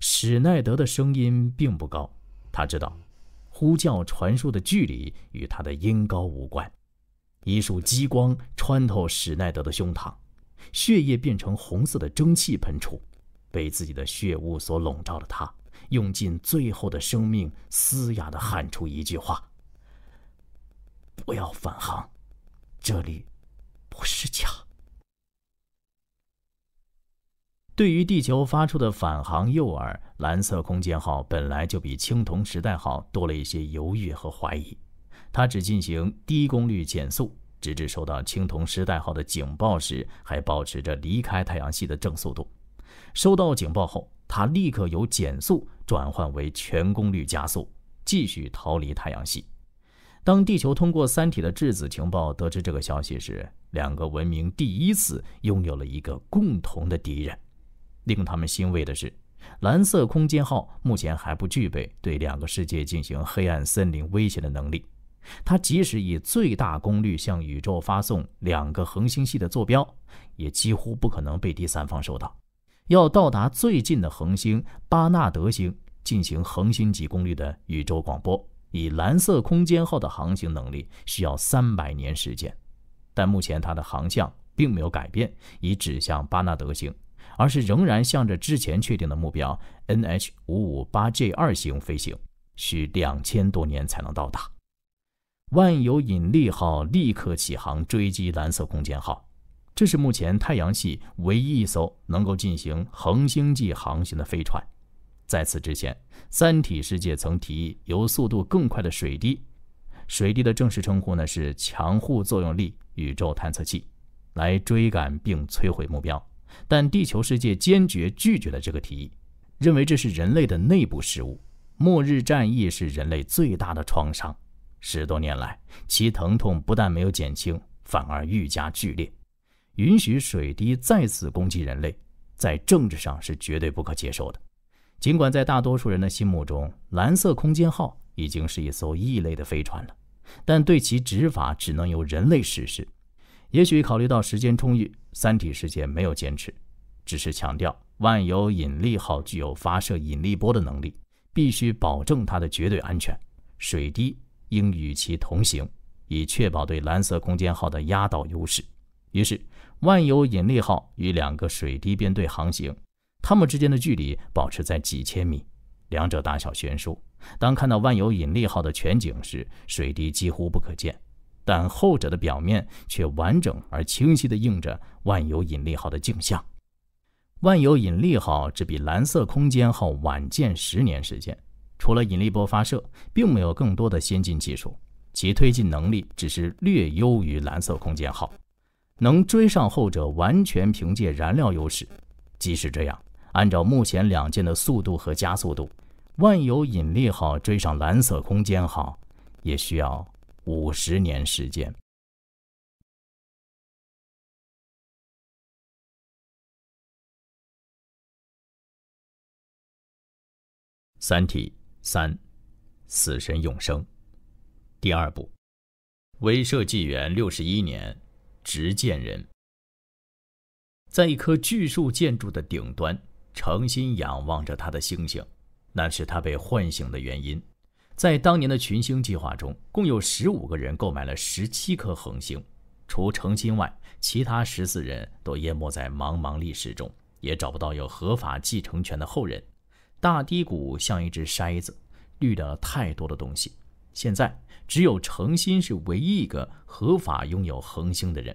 史奈德的声音并不高，他知道。呼叫传输的距离与他的音高无关。一束激光穿透史奈德的胸膛，血液变成红色的蒸汽喷出，被自己的血雾所笼罩的他，用尽最后的生命嘶哑地喊出一句话：“不要返航，这里不是家。”对于地球发出的返航诱饵，蓝色空间号本来就比青铜时代号多了一些犹豫和怀疑。它只进行低功率减速，直至收到青铜时代号的警报时，还保持着离开太阳系的正速度。收到警报后，它立刻由减速转换为全功率加速，继续逃离太阳系。当地球通过三体的质子情报得知这个消息时，两个文明第一次拥有了一个共同的敌人。令他们欣慰的是，蓝色空间号目前还不具备对两个世界进行黑暗森林威胁的能力。它即使以最大功率向宇宙发送两个恒星系的坐标，也几乎不可能被第三方收到。要到达最近的恒星巴纳德星进行恒星级功率的宇宙广播，以蓝色空间号的航行能力，需要三百年时间。但目前它的航向并没有改变，已指向巴纳德星。而是仍然向着之前确定的目标 N H 五五八 J 二型飞行，需两千多年才能到达。万有引力号立刻起航追击蓝色空间号，这是目前太阳系唯一一艘能够进行恒星际航行的飞船。在此之前，三体世界曾提议由速度更快的水滴，水滴的正式称呼呢是强互作用力宇宙探测器，来追赶并摧毁目标。但地球世界坚决拒绝了这个提议，认为这是人类的内部事务。末日战役是人类最大的创伤，十多年来，其疼痛不但没有减轻，反而愈加剧烈。允许水滴再次攻击人类，在政治上是绝对不可接受的。尽管在大多数人的心目中，蓝色空间号已经是一艘异类的飞船了，但对其执法只能由人类实施。也许考虑到时间充裕。三体世界没有坚持，只是强调万有引力号具有发射引力波的能力，必须保证它的绝对安全。水滴应与其同行，以确保对蓝色空间号的压倒优势。于是，万有引力号与两个水滴编队航行，它们之间的距离保持在几千米，两者大小悬殊。当看到万有引力号的全景时，水滴几乎不可见。但后者的表面却完整而清晰地映着万有引力号的镜像。万有引力号只比蓝色空间号晚建十年时间，除了引力波发射，并没有更多的先进技术，其推进能力只是略优于蓝色空间号。能追上后者，完全凭借燃料优势。即使这样，按照目前两舰的速度和加速度，万有引力号追上蓝色空间号，也需要。五十年时间，《三体》三，《死神永生》第二部，威慑纪元六十一年，执剑人，在一棵巨树建筑的顶端，诚心仰望着他的星星，那是他被唤醒的原因。在当年的群星计划中，共有十五个人购买了十七颗恒星，除程心外，其他十四人都淹没在茫茫历史中，也找不到有合法继承权的后人。大低谷像一只筛子，滤掉了太多的东西。现在，只有程心是唯一一个合法拥有恒星的人。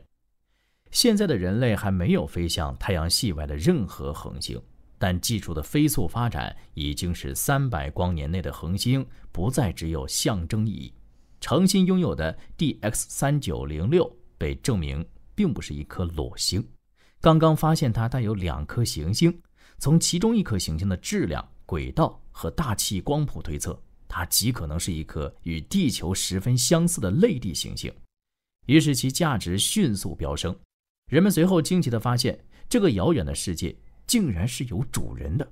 现在的人类还没有飞向太阳系外的任何恒星。但技术的飞速发展，已经是三百光年内的恒星不再只有象征意义。诚心拥有的 dx 三九零六被证明并不是一颗裸星，刚刚发现它带有两颗行星，从其中一颗行星的质量、轨道和大气光谱推测，它极可能是一颗与地球十分相似的类地行星。于是其价值迅速飙升。人们随后惊奇地发现，这个遥远的世界。竟然是有主人的。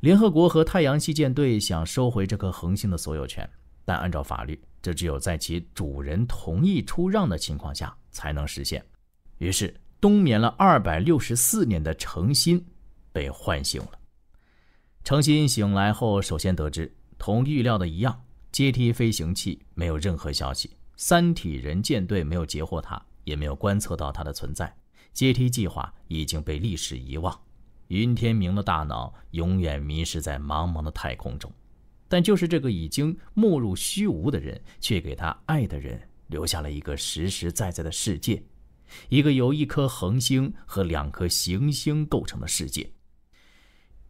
联合国和太阳系舰队想收回这颗恒星的所有权，但按照法律，这只有在其主人同意出让的情况下才能实现。于是，冬眠了二百六十四年的诚心被唤醒了。诚心醒来后，首先得知，同预料的一样，阶梯飞行器没有任何消息，三体人舰队没有截获它，也没有观测到它的存在。阶梯计划已经被历史遗忘，云天明的大脑永远迷失在茫茫的太空中。但就是这个已经没入虚无的人，却给他爱的人留下了一个实实在在的世界，一个由一颗恒星和两颗行星构成的世界。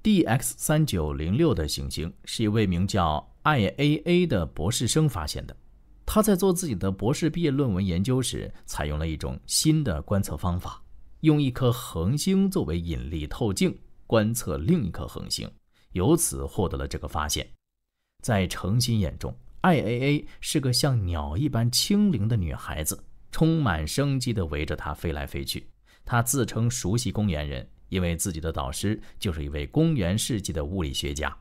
dx 三九零六的行星是一位名叫 I A A 的博士生发现的。他在做自己的博士毕业论文研究时，采用了一种新的观测方法。用一颗恒星作为引力透镜观测另一颗恒星，由此获得了这个发现。在程心眼中，I A A 是个像鸟一般轻灵的女孩子，充满生机地围着她飞来飞去。她自称熟悉公园人，因为自己的导师就是一位公元世纪的物理学家。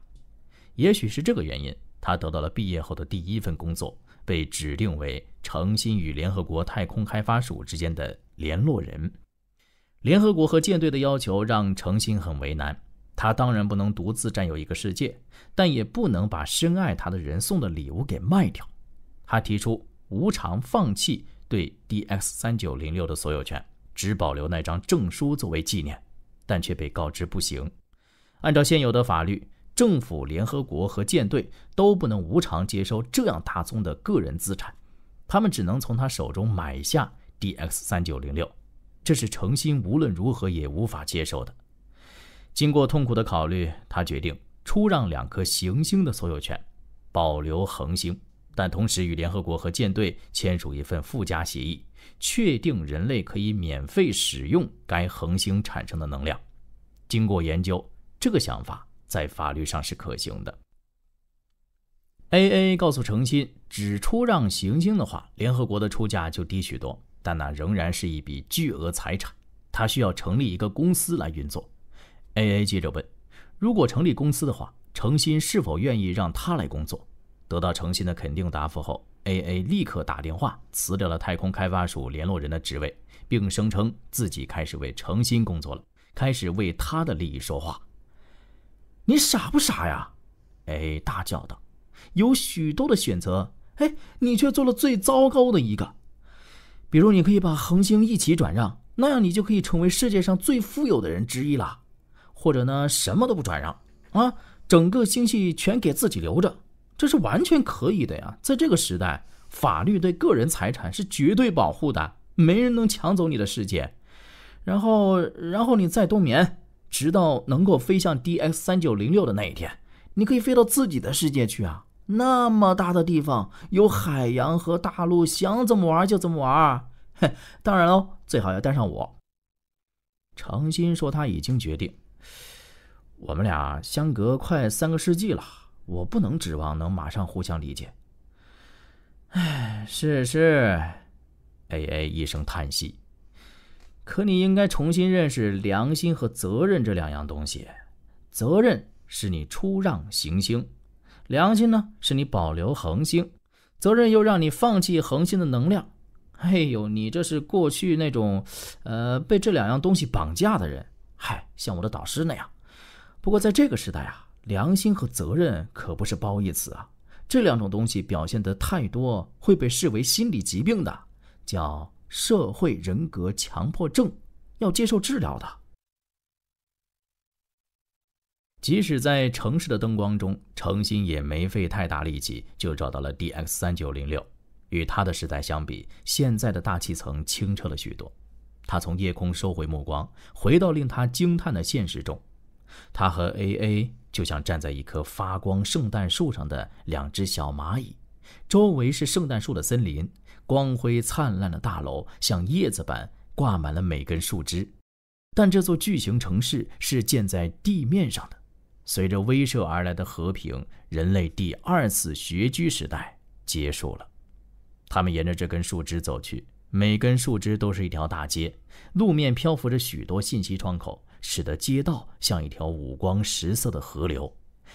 也许是这个原因，她得到了毕业后的第一份工作，被指定为程心与联合国太空开发署之间的联络人。联合国和舰队的要求让程心很为难。他当然不能独自占有一个世界，但也不能把深爱他的人送的礼物给卖掉。他提出无偿放弃对 DX 三九零六的所有权，只保留那张证书作为纪念，但却被告知不行。按照现有的法律，政府、联合国和舰队都不能无偿接收这样大宗的个人资产，他们只能从他手中买下 DX 三九零六。这是诚心无论如何也无法接受的。经过痛苦的考虑，他决定出让两颗行星的所有权，保留恒星，但同时与联合国和舰队签署一份附加协议，确定人类可以免费使用该恒星产生的能量。经过研究，这个想法在法律上是可行的。A.A. 告诉诚心，只出让行星的话，联合国的出价就低许多。但那仍然是一笔巨额财产，他需要成立一个公司来运作。A A 接着问：“如果成立公司的话，程心是否愿意让他来工作？”得到程心的肯定答复后，A A 立刻打电话辞掉了太空开发署联络人的职位，并声称自己开始为程心工作了，开始为他的利益说话。你傻不傻呀？a 大叫道：“有许多的选择，哎，你却做了最糟糕的一个。”比如，你可以把恒星一起转让，那样你就可以成为世界上最富有的人之一了。或者呢，什么都不转让，啊，整个星系全给自己留着，这是完全可以的呀。在这个时代，法律对个人财产是绝对保护的，没人能抢走你的世界。然后，然后你再冬眠，直到能够飞向 D X 三九零六的那一天，你可以飞到自己的世界去啊。那么大的地方有海洋和大陆，想怎么玩就怎么玩。嘿，当然喽，最好要带上我。程心说他已经决定。我们俩相隔快三个世纪了，我不能指望能马上互相理解。唉，是是。A A 一声叹息。可你应该重新认识良心和责任这两样东西。责任是你出让行星。良心呢，是你保留恒星；责任又让你放弃恒星的能量。哎呦，你这是过去那种，呃，被这两样东西绑架的人。嗨，像我的导师那样。不过在这个时代啊，良心和责任可不是褒义词啊。这两种东西表现得太多，会被视为心理疾病的，叫社会人格强迫症，要接受治疗的。即使在城市的灯光中，程心也没费太大力气就找到了 D X 三九零六。与他的时代相比，现在的大气层清澈了许多。他从夜空收回目光，回到令他惊叹的现实中。他和 A A 就像站在一棵发光圣诞树上的两只小蚂蚁，周围是圣诞树的森林，光辉灿烂的大楼像叶子般挂满了每根树枝。但这座巨型城市是建在地面上的。随着威慑而来的和平，人类第二次穴居时代结束了。他们沿着这根树枝走去，每根树枝都是一条大街，路面漂浮着许多信息窗口，使得街道像一条五光十色的河流。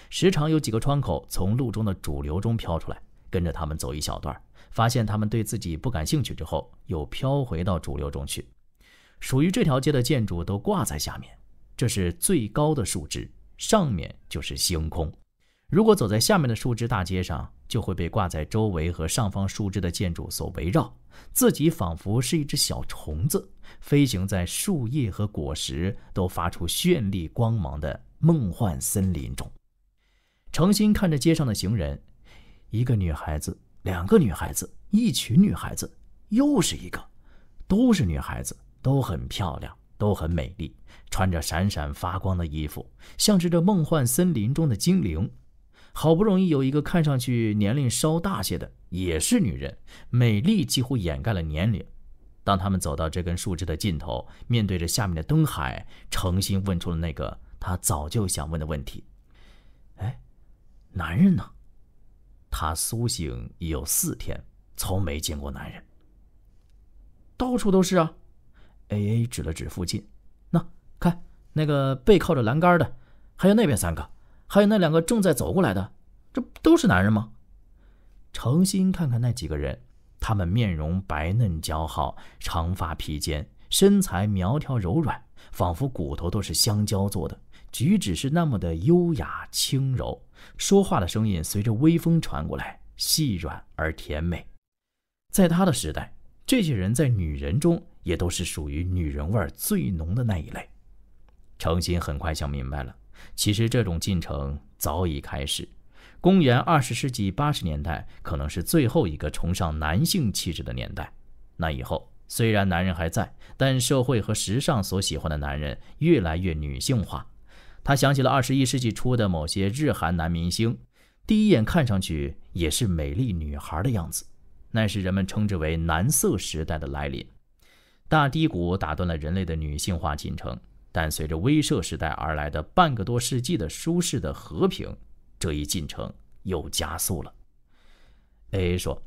时常有几个窗口从路中的主流中飘出来，跟着他们走一小段，发现他们对自己不感兴趣之后，又飘回到主流中去。属于这条街的建筑都挂在下面，这是最高的树枝。上面就是星空，如果走在下面的树枝大街上，就会被挂在周围和上方树枝的建筑所围绕，自己仿佛是一只小虫子，飞行在树叶和果实都发出绚丽光芒的梦幻森林中。诚心看着街上的行人，一个女孩子，两个女孩子，一群女孩子，又是一个，都是女孩子，都很漂亮。都很美丽，穿着闪闪发光的衣服，像是这梦幻森林中的精灵。好不容易有一个看上去年龄稍大些的，也是女人，美丽几乎掩盖了年龄。当他们走到这根树枝的尽头，面对着下面的灯海，诚心问出了那个他早就想问的问题：“哎，男人呢？他苏醒已有四天，从没见过男人。到处都是啊。” A A 指了指附近，那看那个背靠着栏杆的，还有那边三个，还有那两个正在走过来的，这都是男人吗？诚心看看那几个人，他们面容白嫩姣好，长发披肩，身材苗条柔软，仿佛骨头都是香蕉做的，举止是那么的优雅轻柔，说话的声音随着微风传过来，细软而甜美。在他的时代，这些人在女人中。也都是属于女人味最浓的那一类。程心很快想明白了，其实这种进程早已开始。公元二十世纪八十年代可能是最后一个崇尚男性气质的年代，那以后虽然男人还在，但社会和时尚所喜欢的男人越来越女性化。他想起了二十一世纪初的某些日韩男明星，第一眼看上去也是美丽女孩的样子，那是人们称之为“男色时代”的来临。大低谷打断了人类的女性化进程，但随着威慑时代而来的半个多世纪的舒适的和平，这一进程又加速了。A A 说：“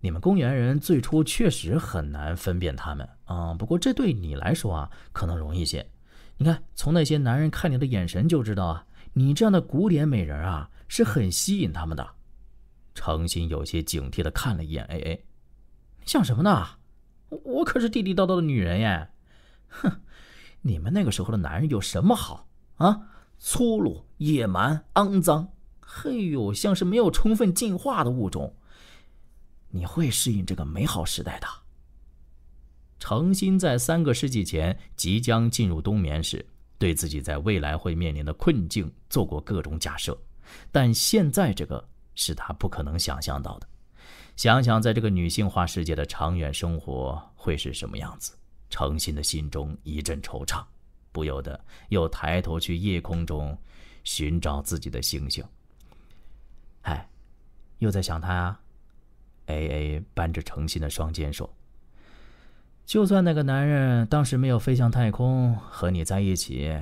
你们公园人最初确实很难分辨他们，嗯，不过这对你来说啊，可能容易些。你看，从那些男人看你的眼神就知道啊，你这样的古典美人啊，是很吸引他们的。”程心有些警惕的看了一眼 A A：“ 想什么呢？”我可是地地道道的女人耶，哼！你们那个时候的男人有什么好啊？粗鲁、野蛮、肮脏，嘿呦，像是没有充分进化的物种。你会适应这个美好时代的。程心在三个世纪前即将进入冬眠时，对自己在未来会面临的困境做过各种假设，但现在这个是他不可能想象到的。想想在这个女性化世界的长远生活会是什么样子，诚心的心中一阵惆怅，不由得又抬头去夜空中寻找自己的星星。哎，又在想他啊！A A 搬着诚心的双肩说：“就算那个男人当时没有飞向太空和你在一起，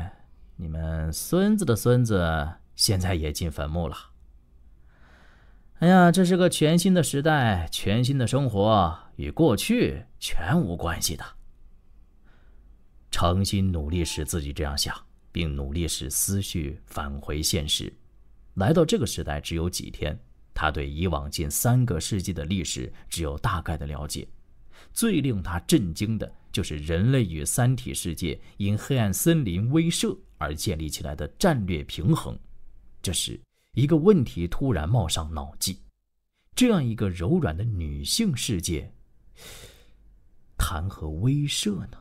你们孙子的孙子现在也进坟墓了。”哎呀，这是个全新的时代，全新的生活，与过去全无关系的。诚心努力使自己这样想，并努力使思绪返回现实。来到这个时代只有几天，他对以往近三个世纪的历史只有大概的了解。最令他震惊的就是人类与三体世界因黑暗森林威慑而建立起来的战略平衡。这是一个问题突然冒上脑际：这样一个柔软的女性世界，谈何威慑呢？